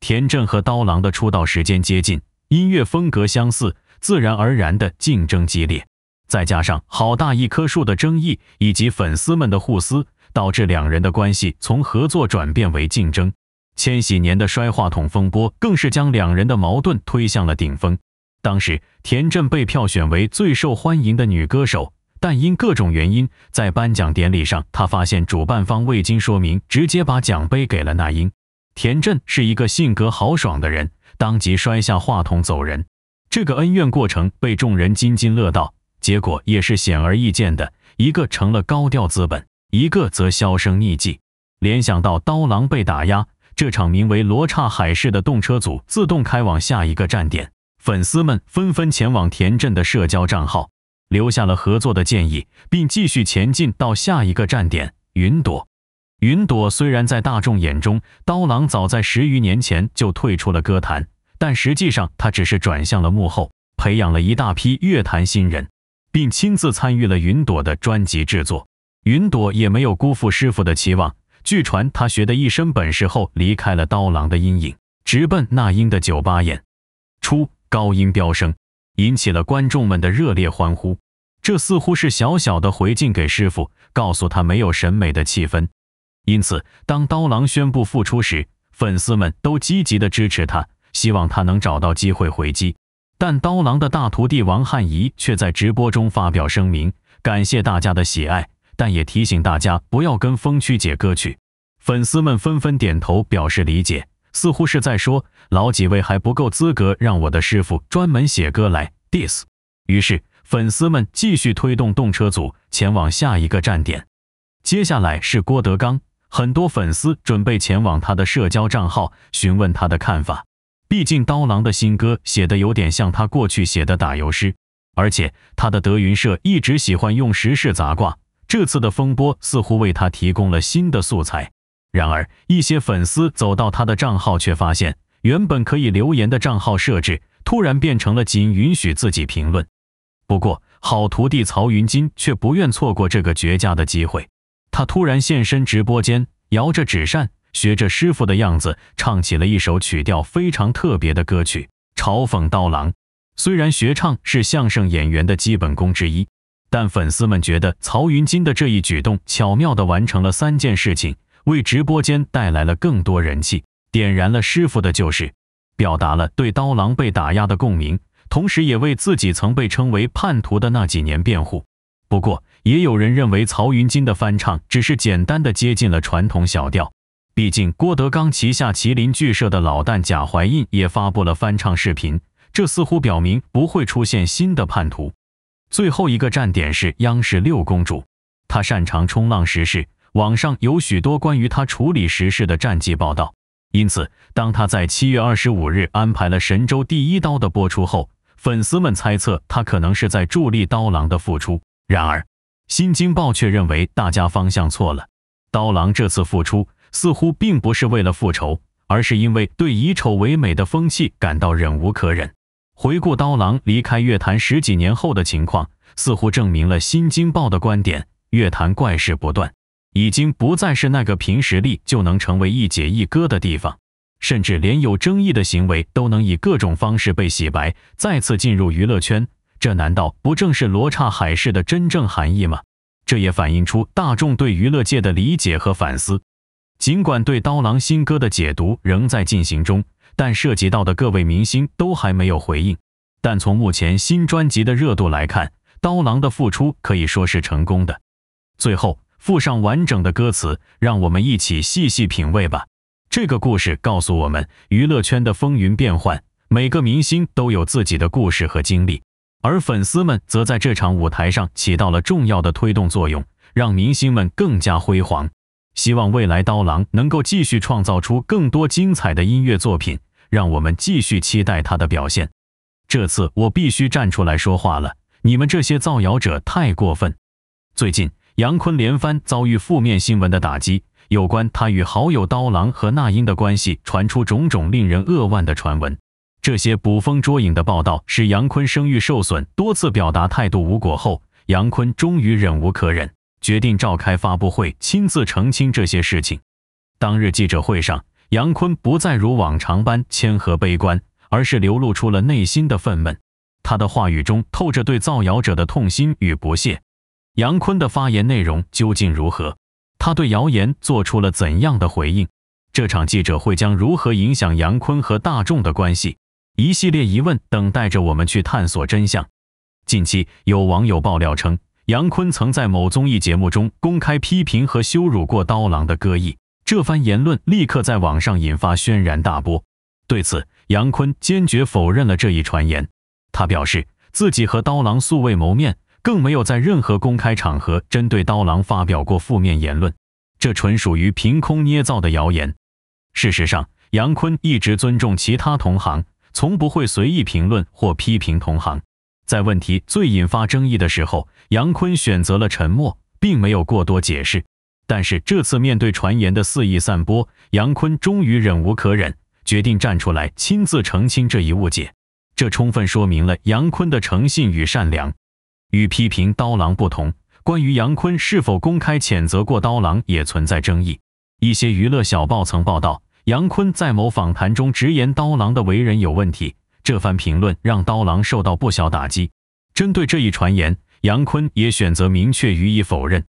田震和刀郎的出道时间接近，音乐风格相似，自然而然的竞争激烈。再加上《好大一棵树》的争议以及粉丝们的互撕，导致两人的关系从合作转变为竞争。千禧年的摔话筒风波更是将两人的矛盾推向了顶峰。当时，田震被票选为最受欢迎的女歌手，但因各种原因，在颁奖典礼上，她发现主办方未经说明，直接把奖杯给了那英。田震是一个性格豪爽的人，当即摔下话筒走人。这个恩怨过程被众人津津乐道，结果也是显而易见的：一个成了高调资本，一个则销声匿迹。联想到刀郎被打压，这场名为“罗刹海市”的动车组自动开往下一个站点，粉丝们纷纷前往田震的社交账号，留下了合作的建议，并继续前进到下一个站点——云朵。云朵虽然在大众眼中，刀郎早在十余年前就退出了歌坛，但实际上他只是转向了幕后，培养了一大批乐坛新人，并亲自参与了云朵的专辑制作。云朵也没有辜负师傅的期望。据传，他学得一身本事后，离开了刀郎的阴影，直奔那英的酒吧演出，高音飙升，引起了观众们的热烈欢呼。这似乎是小小的回敬给师傅，告诉他没有审美的气氛。因此，当刀郎宣布复出时，粉丝们都积极的支持他，希望他能找到机会回击。但刀郎的大徒弟王汉仪却在直播中发表声明，感谢大家的喜爱，但也提醒大家不要跟风曲解歌曲。粉丝们纷纷点头表示理解，似乎是在说老几位还不够资格让我的师傅专门写歌来 diss。于是，粉丝们继续推动动车组前往下一个站点。接下来是郭德纲。很多粉丝准备前往他的社交账号询问他的看法，毕竟刀郎的新歌写的有点像他过去写的打油诗，而且他的德云社一直喜欢用时事杂卦，这次的风波似乎为他提供了新的素材。然而，一些粉丝走到他的账号却发现，原本可以留言的账号设置突然变成了仅允许自己评论。不过，好徒弟曹云金却不愿错过这个绝佳的机会。他突然现身直播间，摇着纸扇，学着师傅的样子唱起了一首曲调非常特别的歌曲，嘲讽刀郎。虽然学唱是相声演员的基本功之一，但粉丝们觉得曹云金的这一举动巧妙地完成了三件事情：为直播间带来了更多人气，点燃了师傅的救世，表达了对刀郎被打压的共鸣，同时也为自己曾被称为叛徒的那几年辩护。不过，也有人认为曹云金的翻唱只是简单的接近了传统小调。毕竟郭德纲旗下麒麟剧社的老旦贾怀印也发布了翻唱视频，这似乎表明不会出现新的叛徒。最后一个站点是央视六公主，她擅长冲浪时事，网上有许多关于她处理时事的战绩报道。因此，当她在七月二十五日安排了《神州第一刀》的播出后，粉丝们猜测她可能是在助力刀郎的复出。然而，《新京报》却认为大家方向错了。刀郎这次复出，似乎并不是为了复仇，而是因为对以丑为美的风气感到忍无可忍。回顾刀郎离开乐坛十几年后的情况，似乎证明了《新京报》的观点：乐坛怪事不断，已经不再是那个凭实力就能成为一姐一哥的地方，甚至连有争议的行为都能以各种方式被洗白，再次进入娱乐圈。这难道不正是罗刹海市的真正含义吗？这也反映出大众对娱乐界的理解和反思。尽管对刀郎新歌的解读仍在进行中，但涉及到的各位明星都还没有回应。但从目前新专辑的热度来看，刀郎的复出可以说是成功的。最后附上完整的歌词，让我们一起细细品味吧。这个故事告诉我们，娱乐圈的风云变幻，每个明星都有自己的故事和经历。而粉丝们则在这场舞台上起到了重要的推动作用，让明星们更加辉煌。希望未来刀郎能够继续创造出更多精彩的音乐作品，让我们继续期待他的表现。这次我必须站出来说话了，你们这些造谣者太过分！最近，杨坤连番遭遇负面新闻的打击，有关他与好友刀郎和那英的关系传出种种令人扼腕的传闻。这些捕风捉影的报道使杨坤声誉受损，多次表达态度无果后，杨坤终于忍无可忍，决定召开发布会，亲自澄清这些事情。当日记者会上，杨坤不再如往常般谦和悲观，而是流露出了内心的愤懑。他的话语中透着对造谣者的痛心与不屑。杨坤的发言内容究竟如何？他对谣言做出了怎样的回应？这场记者会将如何影响杨坤和大众的关系？一系列疑问等待着我们去探索真相。近期，有网友爆料称，杨坤曾在某综艺节目中公开批评和羞辱过刀郎的歌艺，这番言论立刻在网上引发轩然大波。对此，杨坤坚决否认了这一传言。他表示，自己和刀郎素未谋面，更没有在任何公开场合针对刀郎发表过负面言论，这纯属于凭空捏造的谣言。事实上，杨坤一直尊重其他同行。从不会随意评论或批评同行，在问题最引发争议的时候，杨坤选择了沉默，并没有过多解释。但是这次面对传言的肆意散播，杨坤终于忍无可忍，决定站出来亲自澄清这一误解。这充分说明了杨坤的诚信与善良。与批评刀郎不同，关于杨坤是否公开谴责过刀郎也存在争议。一些娱乐小报曾报道。杨坤在某访谈中直言刀郎的为人有问题，这番评论让刀郎受到不小打击。针对这一传言，杨坤也选择明确予以否认。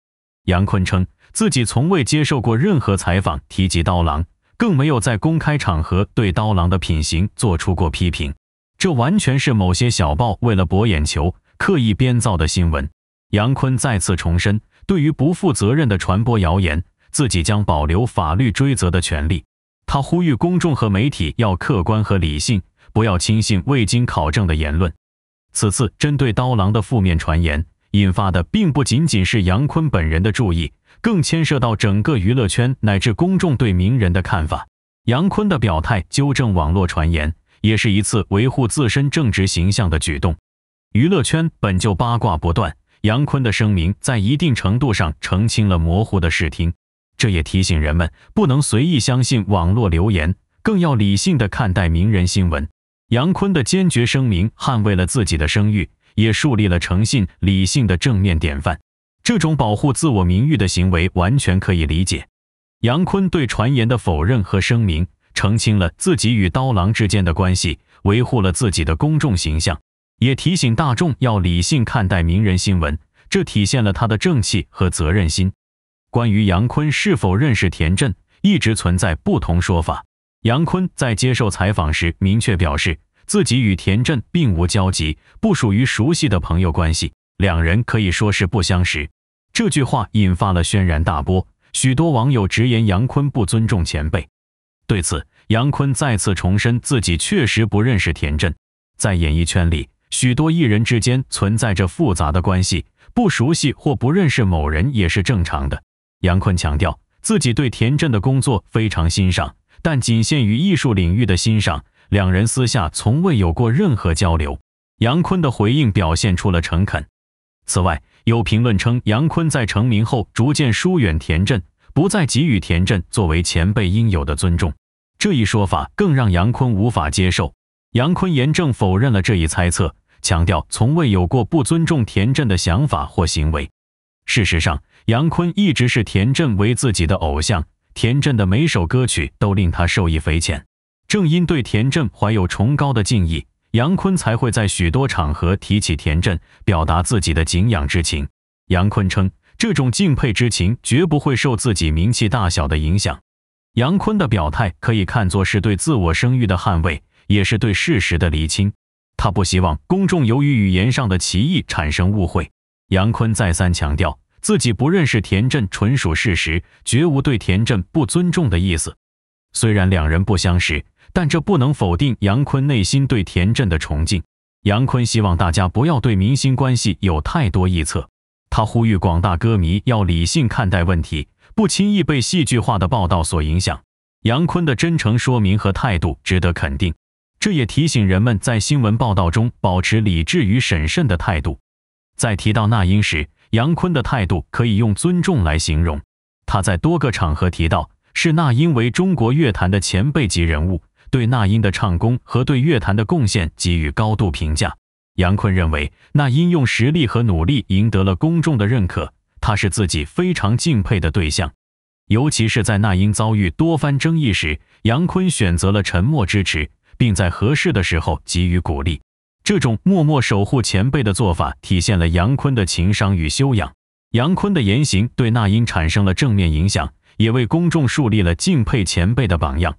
杨坤称自己从未接受过任何采访提及刀郎，更没有在公开场合对刀郎的品行做出过批评。这完全是某些小报为了博眼球刻意编造的新闻。杨坤再次重申，对于不负责任的传播谣言，自己将保留法律追责的权利。他呼吁公众和媒体要客观和理性，不要轻信未经考证的言论。此次针对刀郎的负面传言引发的，并不仅仅是杨坤本人的注意，更牵涉到整个娱乐圈乃至公众对名人的看法。杨坤的表态纠正网络传言，也是一次维护自身正直形象的举动。娱乐圈本就八卦不断，杨坤的声明在一定程度上澄清了模糊的视听。这也提醒人们不能随意相信网络流言，更要理性的看待名人新闻。杨坤的坚决声明捍卫了自己的声誉，也树立了诚信理性的正面典范。这种保护自我名誉的行为完全可以理解。杨坤对传言的否认和声明，澄清了自己与刀郎之间的关系，维护了自己的公众形象，也提醒大众要理性看待名人新闻。这体现了他的正气和责任心。关于杨坤是否认识田震，一直存在不同说法。杨坤在接受采访时明确表示，自己与田震并无交集，不属于熟悉的朋友关系，两人可以说是不相识。这句话引发了轩然大波，许多网友直言杨坤不尊重前辈。对此，杨坤再次重申自己确实不认识田震。在演艺圈里，许多艺人之间存在着复杂的关系，不熟悉或不认识某人也是正常的。杨坤强调自己对田震的工作非常欣赏，但仅限于艺术领域的欣赏，两人私下从未有过任何交流。杨坤的回应表现出了诚恳。此外，有评论称杨坤在成名后逐渐疏远田震，不再给予田震作为前辈应有的尊重。这一说法更让杨坤无法接受。杨坤严正否认了这一猜测，强调从未有过不尊重田震的想法或行为。事实上，杨坤一直是田震为自己的偶像。田震的每首歌曲都令他受益匪浅。正因对田震怀有崇高的敬意，杨坤才会在许多场合提起田震，表达自己的敬仰之情。杨坤称，这种敬佩之情绝不会受自己名气大小的影响。杨坤的表态可以看作是对自我声誉的捍卫，也是对事实的厘清。他不希望公众由于语言上的歧义产生误会。杨坤再三强调，自己不认识田震纯属事实，绝无对田震不尊重的意思。虽然两人不相识，但这不能否定杨坤内心对田震的崇敬。杨坤希望大家不要对明星关系有太多臆测，他呼吁广大歌迷要理性看待问题，不轻易被戏剧化的报道所影响。杨坤的真诚说明和态度值得肯定，这也提醒人们在新闻报道中保持理智与审慎的态度。在提到那英时，杨坤的态度可以用尊重来形容。他在多个场合提到，是那英为中国乐坛的前辈级人物，对那英的唱功和对乐坛的贡献给予高度评价。杨坤认为，那英用实力和努力赢得了公众的认可，他是自己非常敬佩的对象。尤其是在那英遭遇多番争议时，杨坤选择了沉默支持，并在合适的时候给予鼓励。这种默默守护前辈的做法，体现了杨坤的情商与修养。杨坤的言行对那英产生了正面影响，也为公众树立了敬佩前辈的榜样。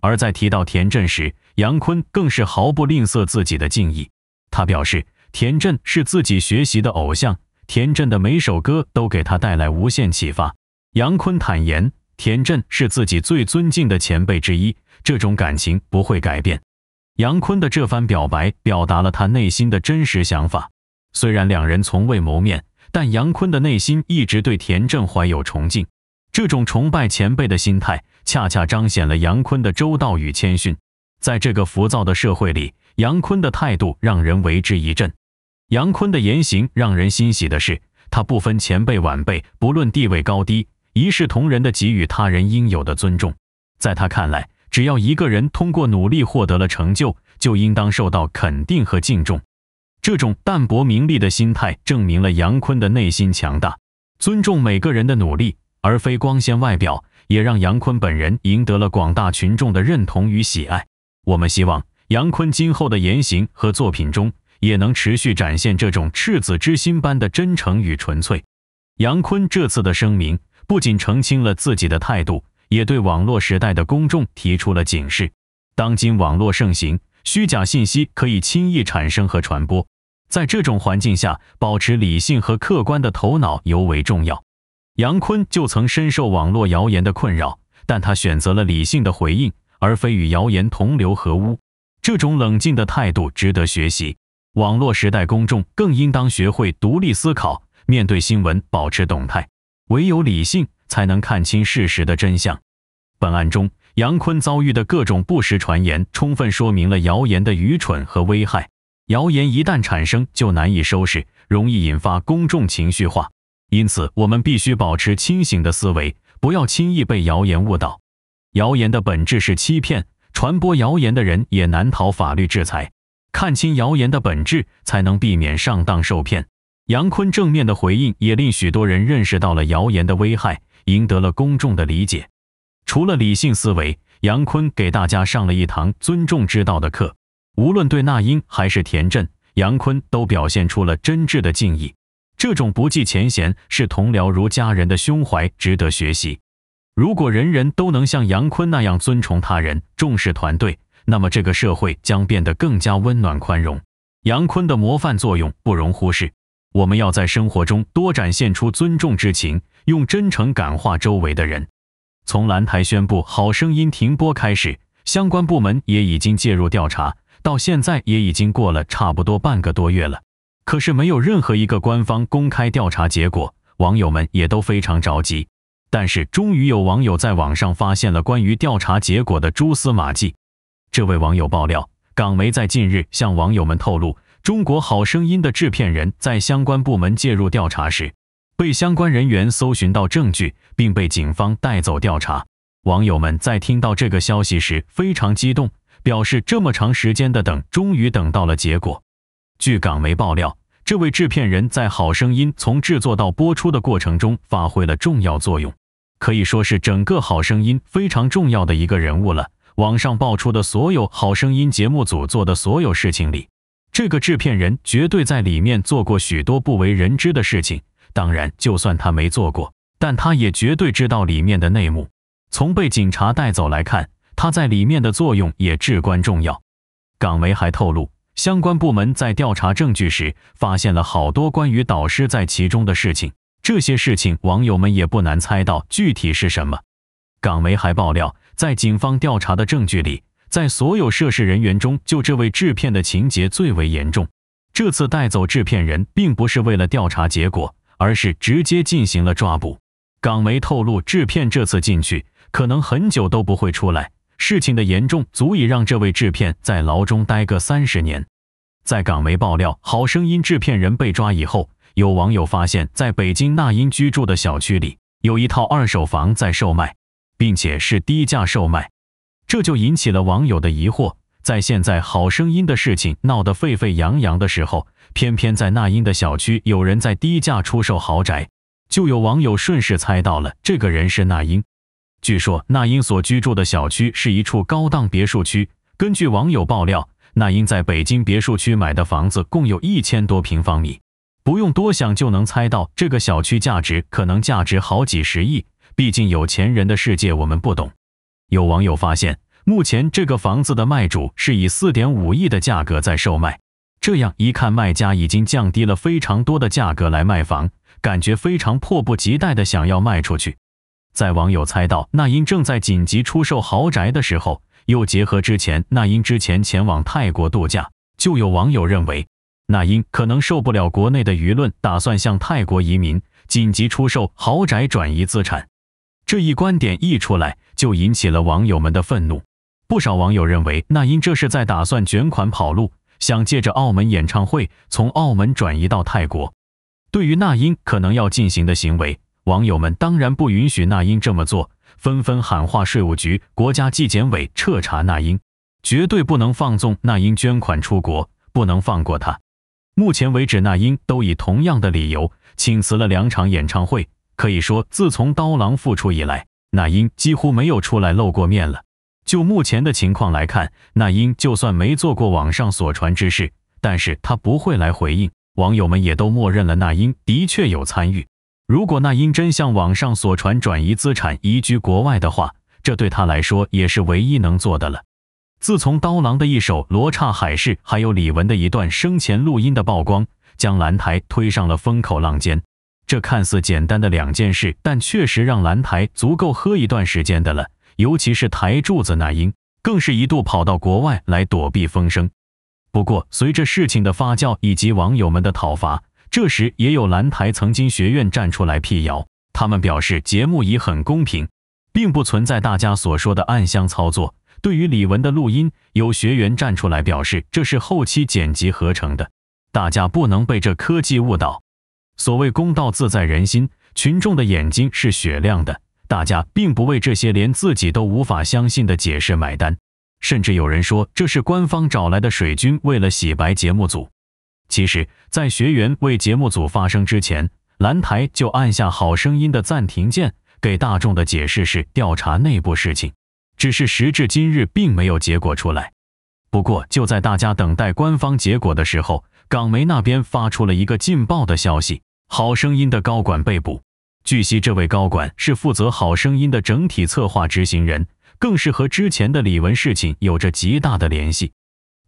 而在提到田震时，杨坤更是毫不吝啬自己的敬意。他表示，田震是自己学习的偶像，田震的每首歌都给他带来无限启发。杨坤坦言，田震是自己最尊敬的前辈之一，这种感情不会改变。杨坤的这番表白，表达了他内心的真实想法。虽然两人从未谋面，但杨坤的内心一直对田震怀有崇敬。这种崇拜前辈的心态，恰恰彰显了杨坤的周到与谦逊。在这个浮躁的社会里，杨坤的态度让人为之一振。杨坤的言行让人欣喜的是，他不分前辈晚辈，不论地位高低，一视同仁地给予他人应有的尊重。在他看来，只要一个人通过努力获得了成就，就应当受到肯定和敬重。这种淡泊名利的心态，证明了杨坤的内心强大。尊重每个人的努力，而非光鲜外表，也让杨坤本人赢得了广大群众的认同与喜爱。我们希望杨坤今后的言行和作品中，也能持续展现这种赤子之心般的真诚与纯粹。杨坤这次的声明，不仅澄清了自己的态度。也对网络时代的公众提出了警示。当今网络盛行，虚假信息可以轻易产生和传播，在这种环境下，保持理性和客观的头脑尤为重要。杨坤就曾深受网络谣言的困扰，但他选择了理性的回应，而非与谣言同流合污。这种冷静的态度值得学习。网络时代，公众更应当学会独立思考，面对新闻保持动态，唯有理性。才能看清事实的真相。本案中，杨坤遭遇的各种不实传言，充分说明了谣言的愚蠢和危害。谣言一旦产生，就难以收拾，容易引发公众情绪化。因此，我们必须保持清醒的思维，不要轻易被谣言误导。谣言的本质是欺骗，传播谣言的人也难逃法律制裁。看清谣言的本质，才能避免上当受骗。杨坤正面的回应也令许多人认识到了谣言的危害，赢得了公众的理解。除了理性思维，杨坤给大家上了一堂尊重之道的课。无论对那英还是田震，杨坤都表现出了真挚的敬意。这种不计前嫌、视同僚如家人的胸怀值得学习。如果人人都能像杨坤那样尊重他人、重视团队，那么这个社会将变得更加温暖、宽容。杨坤的模范作用不容忽视。我们要在生活中多展现出尊重之情，用真诚感化周围的人。从蓝台宣布《好声音》停播开始，相关部门也已经介入调查，到现在也已经过了差不多半个多月了。可是没有任何一个官方公开调查结果，网友们也都非常着急。但是终于有网友在网上发现了关于调查结果的蛛丝马迹。这位网友爆料，港媒在近日向网友们透露。中国好声音的制片人在相关部门介入调查时，被相关人员搜寻到证据，并被警方带走调查。网友们在听到这个消息时非常激动，表示这么长时间的等，终于等到了结果。据港媒爆料，这位制片人在好声音从制作到播出的过程中发挥了重要作用，可以说是整个好声音非常重要的一个人物了。网上爆出的所有好声音节目组做的所有事情里。这个制片人绝对在里面做过许多不为人知的事情。当然，就算他没做过，但他也绝对知道里面的内幕。从被警察带走来看，他在里面的作用也至关重要。港媒还透露，相关部门在调查证据时发现了好多关于导师在其中的事情。这些事情网友们也不难猜到具体是什么。港媒还爆料，在警方调查的证据里。在所有涉事人员中，就这位制片的情节最为严重。这次带走制片人，并不是为了调查结果，而是直接进行了抓捕。港媒透露，制片这次进去，可能很久都不会出来。事情的严重，足以让这位制片在牢中待个三十年。在港媒爆料《好声音》制片人被抓以后，有网友发现，在北京那英居住的小区里，有一套二手房在售卖，并且是低价售卖。这就引起了网友的疑惑，在现在《好声音》的事情闹得沸沸扬扬的时候，偏偏在那英的小区有人在低价出售豪宅，就有网友顺势猜到了这个人是那英。据说那英所居住的小区是一处高档别墅区，根据网友爆料，那英在北京别墅区买的房子共有一千多平方米，不用多想就能猜到这个小区价值可能价值好几十亿，毕竟有钱人的世界我们不懂。有网友发现，目前这个房子的卖主是以四点五亿的价格在售卖。这样一看，卖家已经降低了非常多的价格来卖房，感觉非常迫不及待的想要卖出去。在网友猜到那英正在紧急出售豪宅的时候，又结合之前那英之前前往泰国度假，就有网友认为那英可能受不了国内的舆论，打算向泰国移民，紧急出售豪宅转移资产。这一观点一出来。就引起了网友们的愤怒，不少网友认为那英这是在打算卷款跑路，想借着澳门演唱会从澳门转移到泰国。对于那英可能要进行的行为，网友们当然不允许那英这么做，纷纷喊话税务局、国家纪检委彻查那英，绝对不能放纵那英捐款出国，不能放过他。目前为止，那英都以同样的理由请辞了两场演唱会，可以说，自从刀郎复出以来。那英几乎没有出来露过面了。就目前的情况来看，那英就算没做过网上所传之事，但是她不会来回应。网友们也都默认了那英的确有参与。如果那英真像网上所传转移资产、移居国外的话，这对她来说也是唯一能做的了。自从刀郎的一首《罗刹海市》，还有李玟的一段生前录音的曝光，将蓝台推上了风口浪尖。这看似简单的两件事，但确实让蓝台足够喝一段时间的了。尤其是台柱子那英，更是一度跑到国外来躲避风声。不过，随着事情的发酵以及网友们的讨伐，这时也有蓝台曾经学院站出来辟谣，他们表示节目已很公平，并不存在大家所说的暗箱操作。对于李玟的录音，有学员站出来表示这是后期剪辑合成的，大家不能被这科技误导。所谓公道自在人心，群众的眼睛是雪亮的，大家并不为这些连自己都无法相信的解释买单，甚至有人说这是官方找来的水军，为了洗白节目组。其实，在学员为节目组发声之前，蓝台就按下好声音的暂停键，给大众的解释是调查内部事情，只是时至今日并没有结果出来。不过就在大家等待官方结果的时候，港媒那边发出了一个劲爆的消息。好声音的高管被捕，据悉，这位高管是负责好声音的整体策划执行人，更是和之前的李文事情有着极大的联系。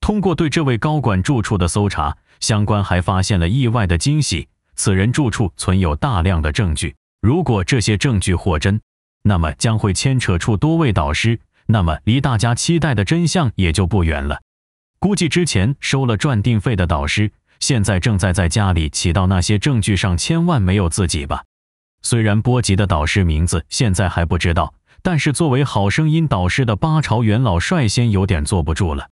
通过对这位高管住处的搜查，相关还发现了意外的惊喜，此人住处存有大量的证据。如果这些证据获真，那么将会牵扯出多位导师，那么离大家期待的真相也就不远了。估计之前收了赚定费的导师。现在正在在家里起到那些证据上千万没有自己吧。虽然波及的导师名字现在还不知道，但是作为好声音导师的八朝元老率先有点坐不住了。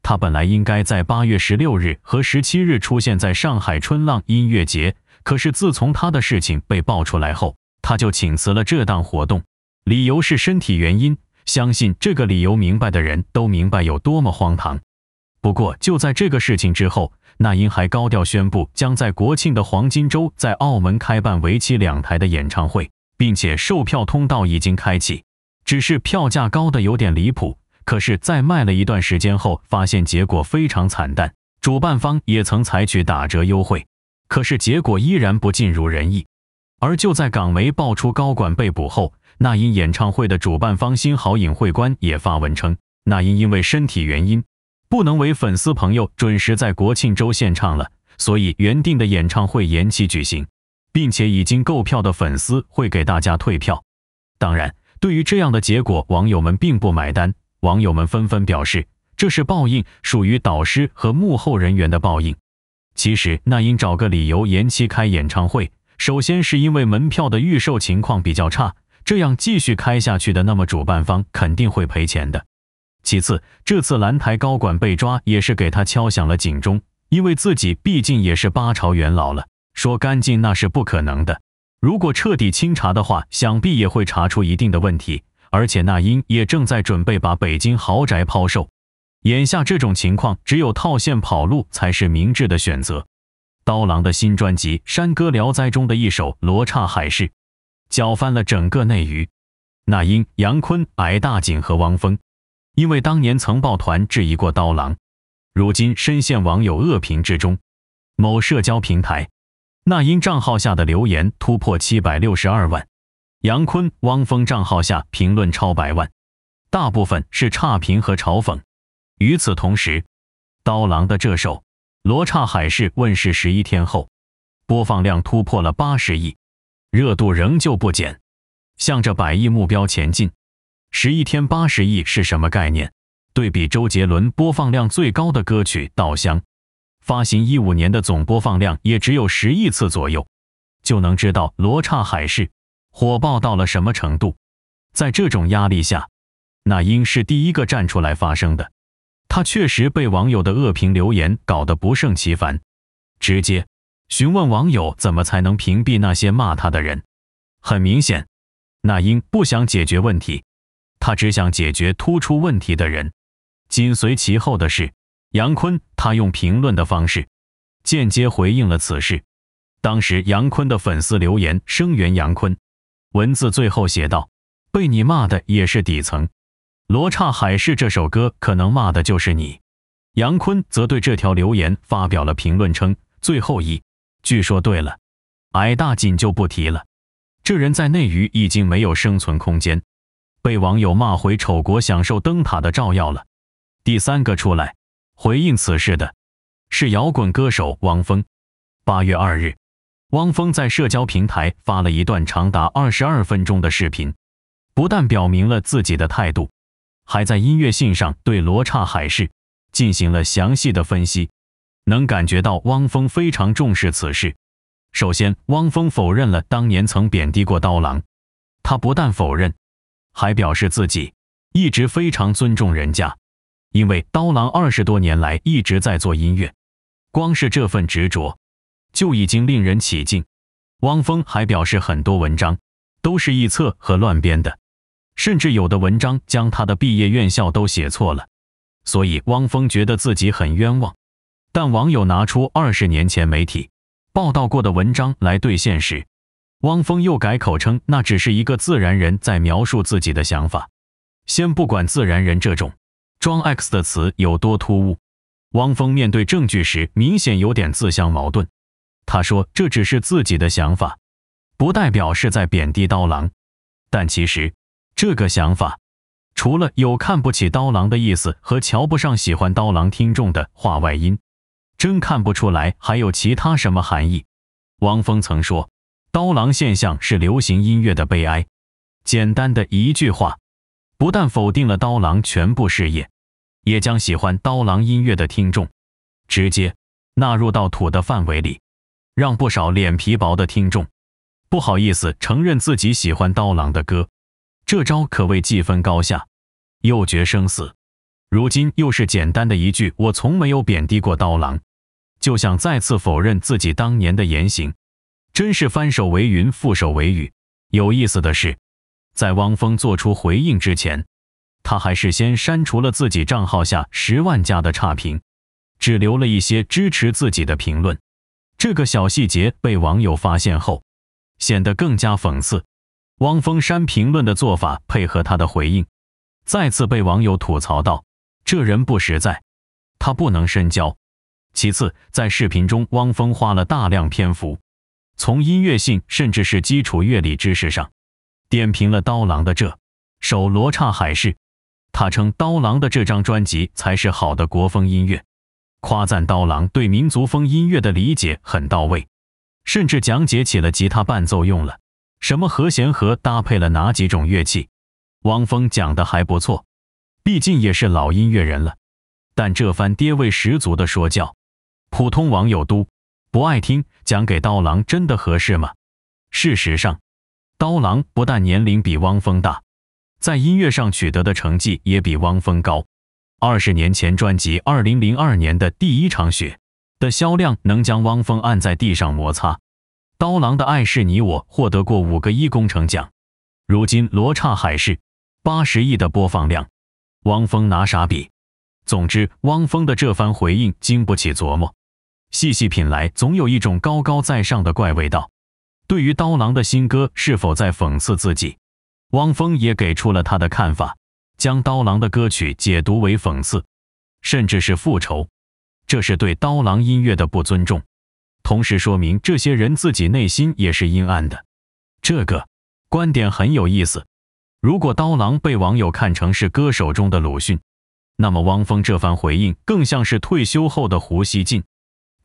他本来应该在八月十六日和十七日出现在上海春浪音乐节，可是自从他的事情被爆出来后，他就请辞了这档活动，理由是身体原因。相信这个理由明白的人都明白有多么荒唐。不过就在这个事情之后。那英还高调宣布将在国庆的黄金周在澳门开办为期两台的演唱会，并且售票通道已经开启，只是票价高的有点离谱。可是，在卖了一段时间后，发现结果非常惨淡。主办方也曾采取打折优惠，可是结果依然不尽如人意。而就在港媒爆出高管被捕后，那英演唱会的主办方新濠影会官也发文称，那英因为身体原因。不能为粉丝朋友准时在国庆周献唱了，所以原定的演唱会延期举行，并且已经购票的粉丝会给大家退票。当然，对于这样的结果，网友们并不买单，网友们纷纷表示这是报应，属于导师和幕后人员的报应。其实，那英找个理由延期开演唱会，首先是因为门票的预售情况比较差，这样继续开下去的，那么主办方肯定会赔钱的。其次，这次蓝台高管被抓也是给他敲响了警钟，因为自己毕竟也是八朝元老了，说干净那是不可能的。如果彻底清查的话，想必也会查出一定的问题。而且那英也正在准备把北京豪宅抛售，眼下这种情况，只有套现跑路才是明智的选择。刀郎的新专辑《山歌聊斋》中的一首《罗刹海市》，搅翻了整个内娱。那英、杨坤、矮大紧和汪峰。因为当年曾抱团质疑过刀郎，如今深陷网友恶评之中。某社交平台，那英账号下的留言突破七百六十二万，杨坤、汪峰账号下评论超百万，大部分是差评和嘲讽。与此同时，刀郎的这首《罗刹海市》问世十一天后，播放量突破了八十亿，热度仍旧不减，向着百亿目标前进。十一天八十亿是什么概念？对比周杰伦播放量最高的歌曲《稻香》，发行一五年的总播放量也只有十亿次左右，就能知道《罗刹海市》火爆到了什么程度。在这种压力下，那英是第一个站出来发声的。他确实被网友的恶评留言搞得不胜其烦，直接询问网友怎么才能屏蔽那些骂他的人。很明显，那英不想解决问题。他只想解决突出问题的人。紧随其后的是杨坤，他用评论的方式间接回应了此事。当时杨坤的粉丝留言声援杨坤，文字最后写道：“被你骂的也是底层，《罗刹海市》这首歌可能骂的就是你。”杨坤则对这条留言发表了评论，称：“最后一，句说对了，矮大紧就不提了，这人在内娱已经没有生存空间。”被网友骂回丑国享受灯塔的照耀了。第三个出来回应此事的是摇滚歌手汪峰。八月二日，汪峰在社交平台发了一段长达二十二分钟的视频，不但表明了自己的态度，还在音乐性上对《罗刹海市》进行了详细的分析。能感觉到汪峰非常重视此事。首先，汪峰否认了当年曾贬低过刀郎。他不但否认。还表示自己一直非常尊重人家，因为刀郎二十多年来一直在做音乐，光是这份执着就已经令人起敬。汪峰还表示很多文章都是臆测和乱编的，甚至有的文章将他的毕业院校都写错了，所以汪峰觉得自己很冤枉。但网友拿出二十年前媒体报道过的文章来对现时。汪峰又改口称，那只是一个自然人在描述自己的想法。先不管“自然人”这种装 X 的词有多突兀，汪峰面对证据时明显有点自相矛盾。他说这只是自己的想法，不代表是在贬低刀郎。但其实这个想法，除了有看不起刀郎的意思和瞧不上喜欢刀郎听众的话外音，真看不出来还有其他什么含义。汪峰曾说。刀郎现象是流行音乐的悲哀，简单的一句话，不但否定了刀郎全部事业，也将喜欢刀郎音乐的听众，直接纳入到“土”的范围里，让不少脸皮薄的听众不好意思承认自己喜欢刀郎的歌。这招可谓既分高下，又决生死。如今又是简单的一句“我从没有贬低过刀郎”，就想再次否认自己当年的言行。真是翻手为云，覆手为雨。有意思的是，在汪峰做出回应之前，他还事先删除了自己账号下十万加的差评，只留了一些支持自己的评论。这个小细节被网友发现后，显得更加讽刺。汪峰删评论的做法，配合他的回应，再次被网友吐槽道：“这人不实在，他不能深交。”其次，在视频中，汪峰花了大量篇幅。从音乐性甚至是基础乐理知识上，点评了刀郎的这首《罗刹海市》，他称刀郎的这张专辑才是好的国风音乐，夸赞刀郎对民族风音乐的理解很到位，甚至讲解起了吉他伴奏用了什么和弦和搭配了哪几种乐器。汪峰讲的还不错，毕竟也是老音乐人了，但这番爹味十足的说教，普通网友都。不爱听讲给刀郎真的合适吗？事实上，刀郎不但年龄比汪峰大，在音乐上取得的成绩也比汪峰高。二十年前专辑《二零零二年的第一场雪》的销量能将汪峰按在地上摩擦，《刀郎的爱是你我》获得过五个一工程奖，如今《罗刹海市》八十亿的播放量，汪峰拿啥比？总之，汪峰的这番回应经不起琢磨。细细品来，总有一种高高在上的怪味道。对于刀郎的新歌是否在讽刺自己，汪峰也给出了他的看法，将刀郎的歌曲解读为讽刺，甚至是复仇，这是对刀郎音乐的不尊重，同时说明这些人自己内心也是阴暗的。这个观点很有意思。如果刀郎被网友看成是歌手中的鲁迅，那么汪峰这番回应更像是退休后的胡锡进。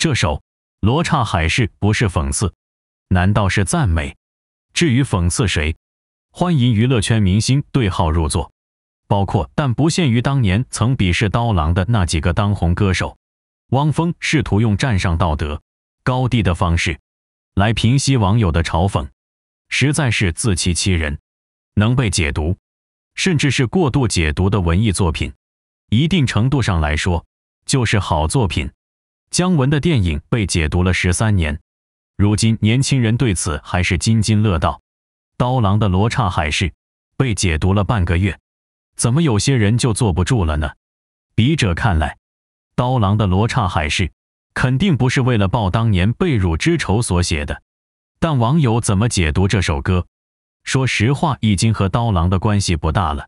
这首《罗刹海市》不是讽刺，难道是赞美？至于讽刺谁，欢迎娱乐圈明星对号入座，包括但不限于当年曾鄙视刀郎的那几个当红歌手。汪峰试图用站上道德高地的方式来平息网友的嘲讽，实在是自欺欺人。能被解读，甚至是过度解读的文艺作品，一定程度上来说，就是好作品。姜文的电影被解读了十三年，如今年轻人对此还是津津乐道。刀郎的《罗刹海市》被解读了半个月，怎么有些人就坐不住了呢？笔者看来，刀郎的《罗刹海市》肯定不是为了报当年被辱之仇所写的，但网友怎么解读这首歌，说实话已经和刀郎的关系不大了。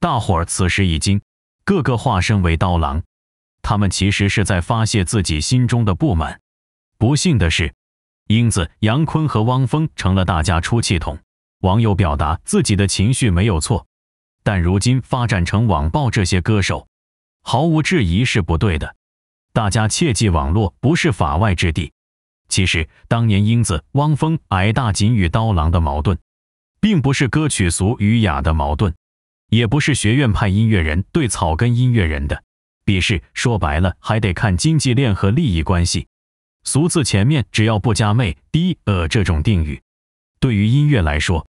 大伙儿此时已经个个化身为刀郎。他们其实是在发泄自己心中的不满。不幸的是，英子、杨坤和汪峰成了大家出气筒。网友表达自己的情绪没有错，但如今发展成网暴这些歌手，毫无质疑是不对的。大家切记，网络不是法外之地。其实，当年英子、汪峰、矮大紧与刀郎的矛盾，并不是歌曲俗与雅的矛盾，也不是学院派音乐人对草根音乐人的。鄙视，说白了还得看经济链和利益关系。俗字前面只要不加妹、低、呃这种定语，对于音乐来说，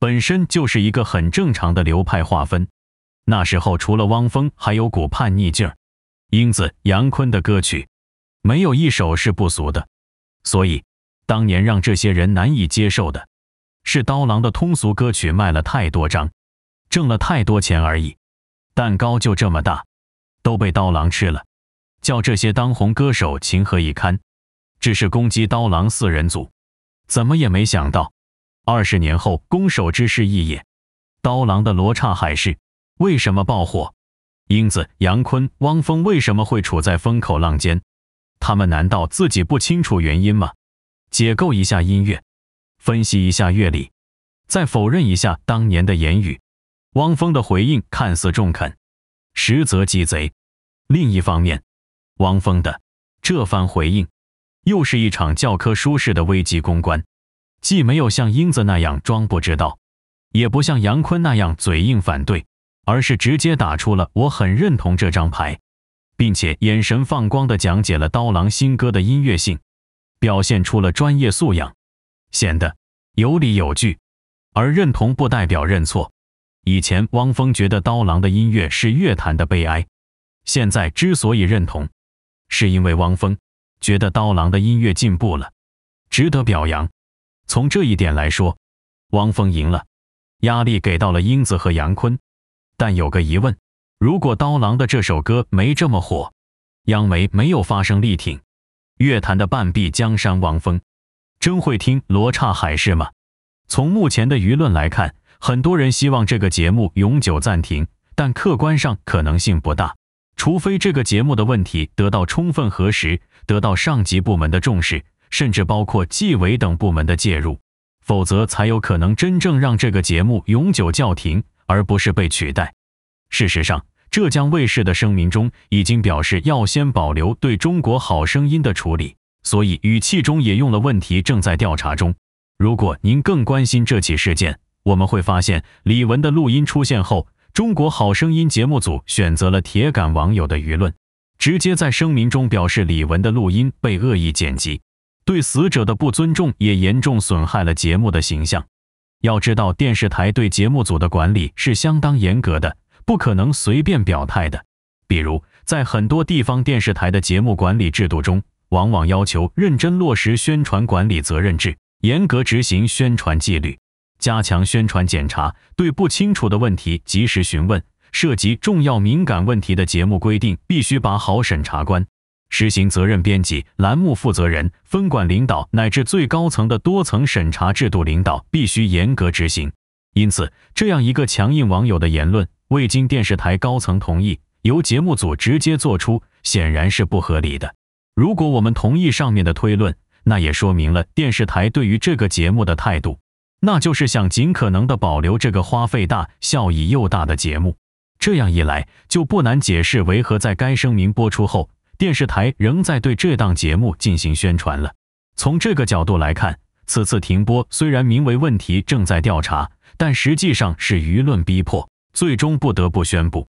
本身就是一个很正常的流派划分。那时候除了汪峰，还有股叛逆劲儿。英子、杨坤的歌曲，没有一首是不俗的。所以，当年让这些人难以接受的，是刀郎的通俗歌曲卖了太多张，挣了太多钱而已。蛋糕就这么大。都被刀郎吃了，叫这些当红歌手情何以堪？只是攻击刀郎四人组，怎么也没想到，二十年后攻守之势异也。刀郎的《罗刹海市》为什么爆火？英子、杨坤、汪峰为什么会处在风口浪尖？他们难道自己不清楚原因吗？解构一下音乐，分析一下乐理，再否认一下当年的言语。汪峰的回应看似中肯。实则鸡贼。另一方面，汪峰的这番回应又是一场教科书式的危机公关，既没有像英子那样装不知道，也不像杨坤那样嘴硬反对，而是直接打出了“我很认同”这张牌，并且眼神放光地讲解了刀郎新歌的音乐性，表现出了专业素养，显得有理有据。而认同不代表认错。以前，汪峰觉得刀郎的音乐是乐坛的悲哀。现在之所以认同，是因为汪峰觉得刀郎的音乐进步了，值得表扬。从这一点来说，汪峰赢了，压力给到了英子和杨坤。但有个疑问：如果刀郎的这首歌没这么火，央媒没有发声力挺，乐坛的半壁江山，汪峰真会听罗刹海是吗？从目前的舆论来看。很多人希望这个节目永久暂停，但客观上可能性不大，除非这个节目的问题得到充分核实，得到上级部门的重视，甚至包括纪委等部门的介入，否则才有可能真正让这个节目永久叫停，而不是被取代。事实上，浙江卫视的声明中已经表示要先保留对中国好声音的处理，所以语气中也用了“问题正在调查中”。如果您更关心这起事件，我们会发现，李玟的录音出现后，中国好声音节目组选择了铁杆网友的舆论，直接在声明中表示李玟的录音被恶意剪辑，对死者的不尊重也严重损害了节目的形象。要知道，电视台对节目组的管理是相当严格的，不可能随便表态的。比如，在很多地方电视台的节目管理制度中，往往要求认真落实宣传管理责任制，严格执行宣传纪律。加强宣传检查，对不清楚的问题及时询问；涉及重要敏感问题的节目规定，必须把好审查关，实行责任编辑、栏目负责人、分管领导乃至最高层的多层审查制度。领导必须严格执行。因此，这样一个强硬网友的言论未经电视台高层同意，由节目组直接做出，显然是不合理的。如果我们同意上面的推论，那也说明了电视台对于这个节目的态度。那就是想尽可能的保留这个花费大、效益又大的节目，这样一来就不难解释为何在该声明播出后，电视台仍在对这档节目进行宣传了。从这个角度来看，此次停播虽然名为问题正在调查，但实际上是舆论逼迫，最终不得不宣布。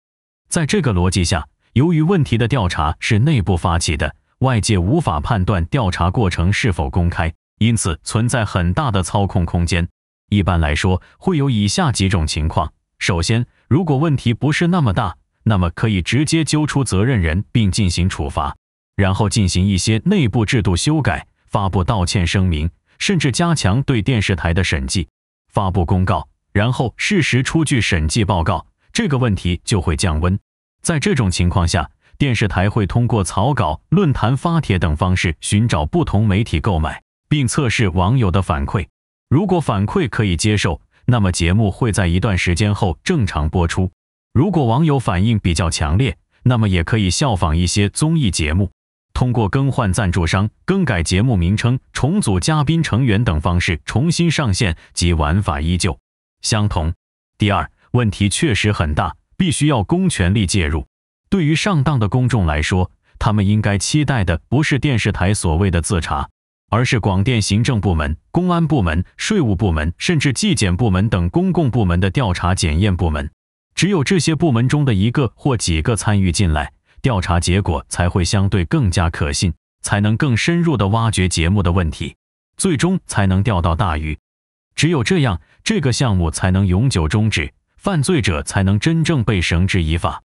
在这个逻辑下，由于问题的调查是内部发起的，外界无法判断调查过程是否公开，因此存在很大的操控空间。一般来说，会有以下几种情况。首先，如果问题不是那么大，那么可以直接揪出责任人并进行处罚，然后进行一些内部制度修改、发布道歉声明，甚至加强对电视台的审计、发布公告，然后适时出具审计报告，这个问题就会降温。在这种情况下，电视台会通过草稿、论坛发帖等方式寻找不同媒体购买，并测试网友的反馈。如果反馈可以接受，那么节目会在一段时间后正常播出；如果网友反应比较强烈，那么也可以效仿一些综艺节目，通过更换赞助商、更改节目名称、重组嘉宾成员等方式重新上线，及玩法依旧相同。第二，问题确实很大，必须要公权力介入。对于上当的公众来说，他们应该期待的不是电视台所谓的自查。而是广电行政部门、公安部门、税务部门，甚至纪检部门等公共部门的调查检验部门。只有这些部门中的一个或几个参与进来，调查结果才会相对更加可信，才能更深入地挖掘节目的问题，最终才能钓到大鱼。只有这样，这个项目才能永久终止，犯罪者才能真正被绳之以法。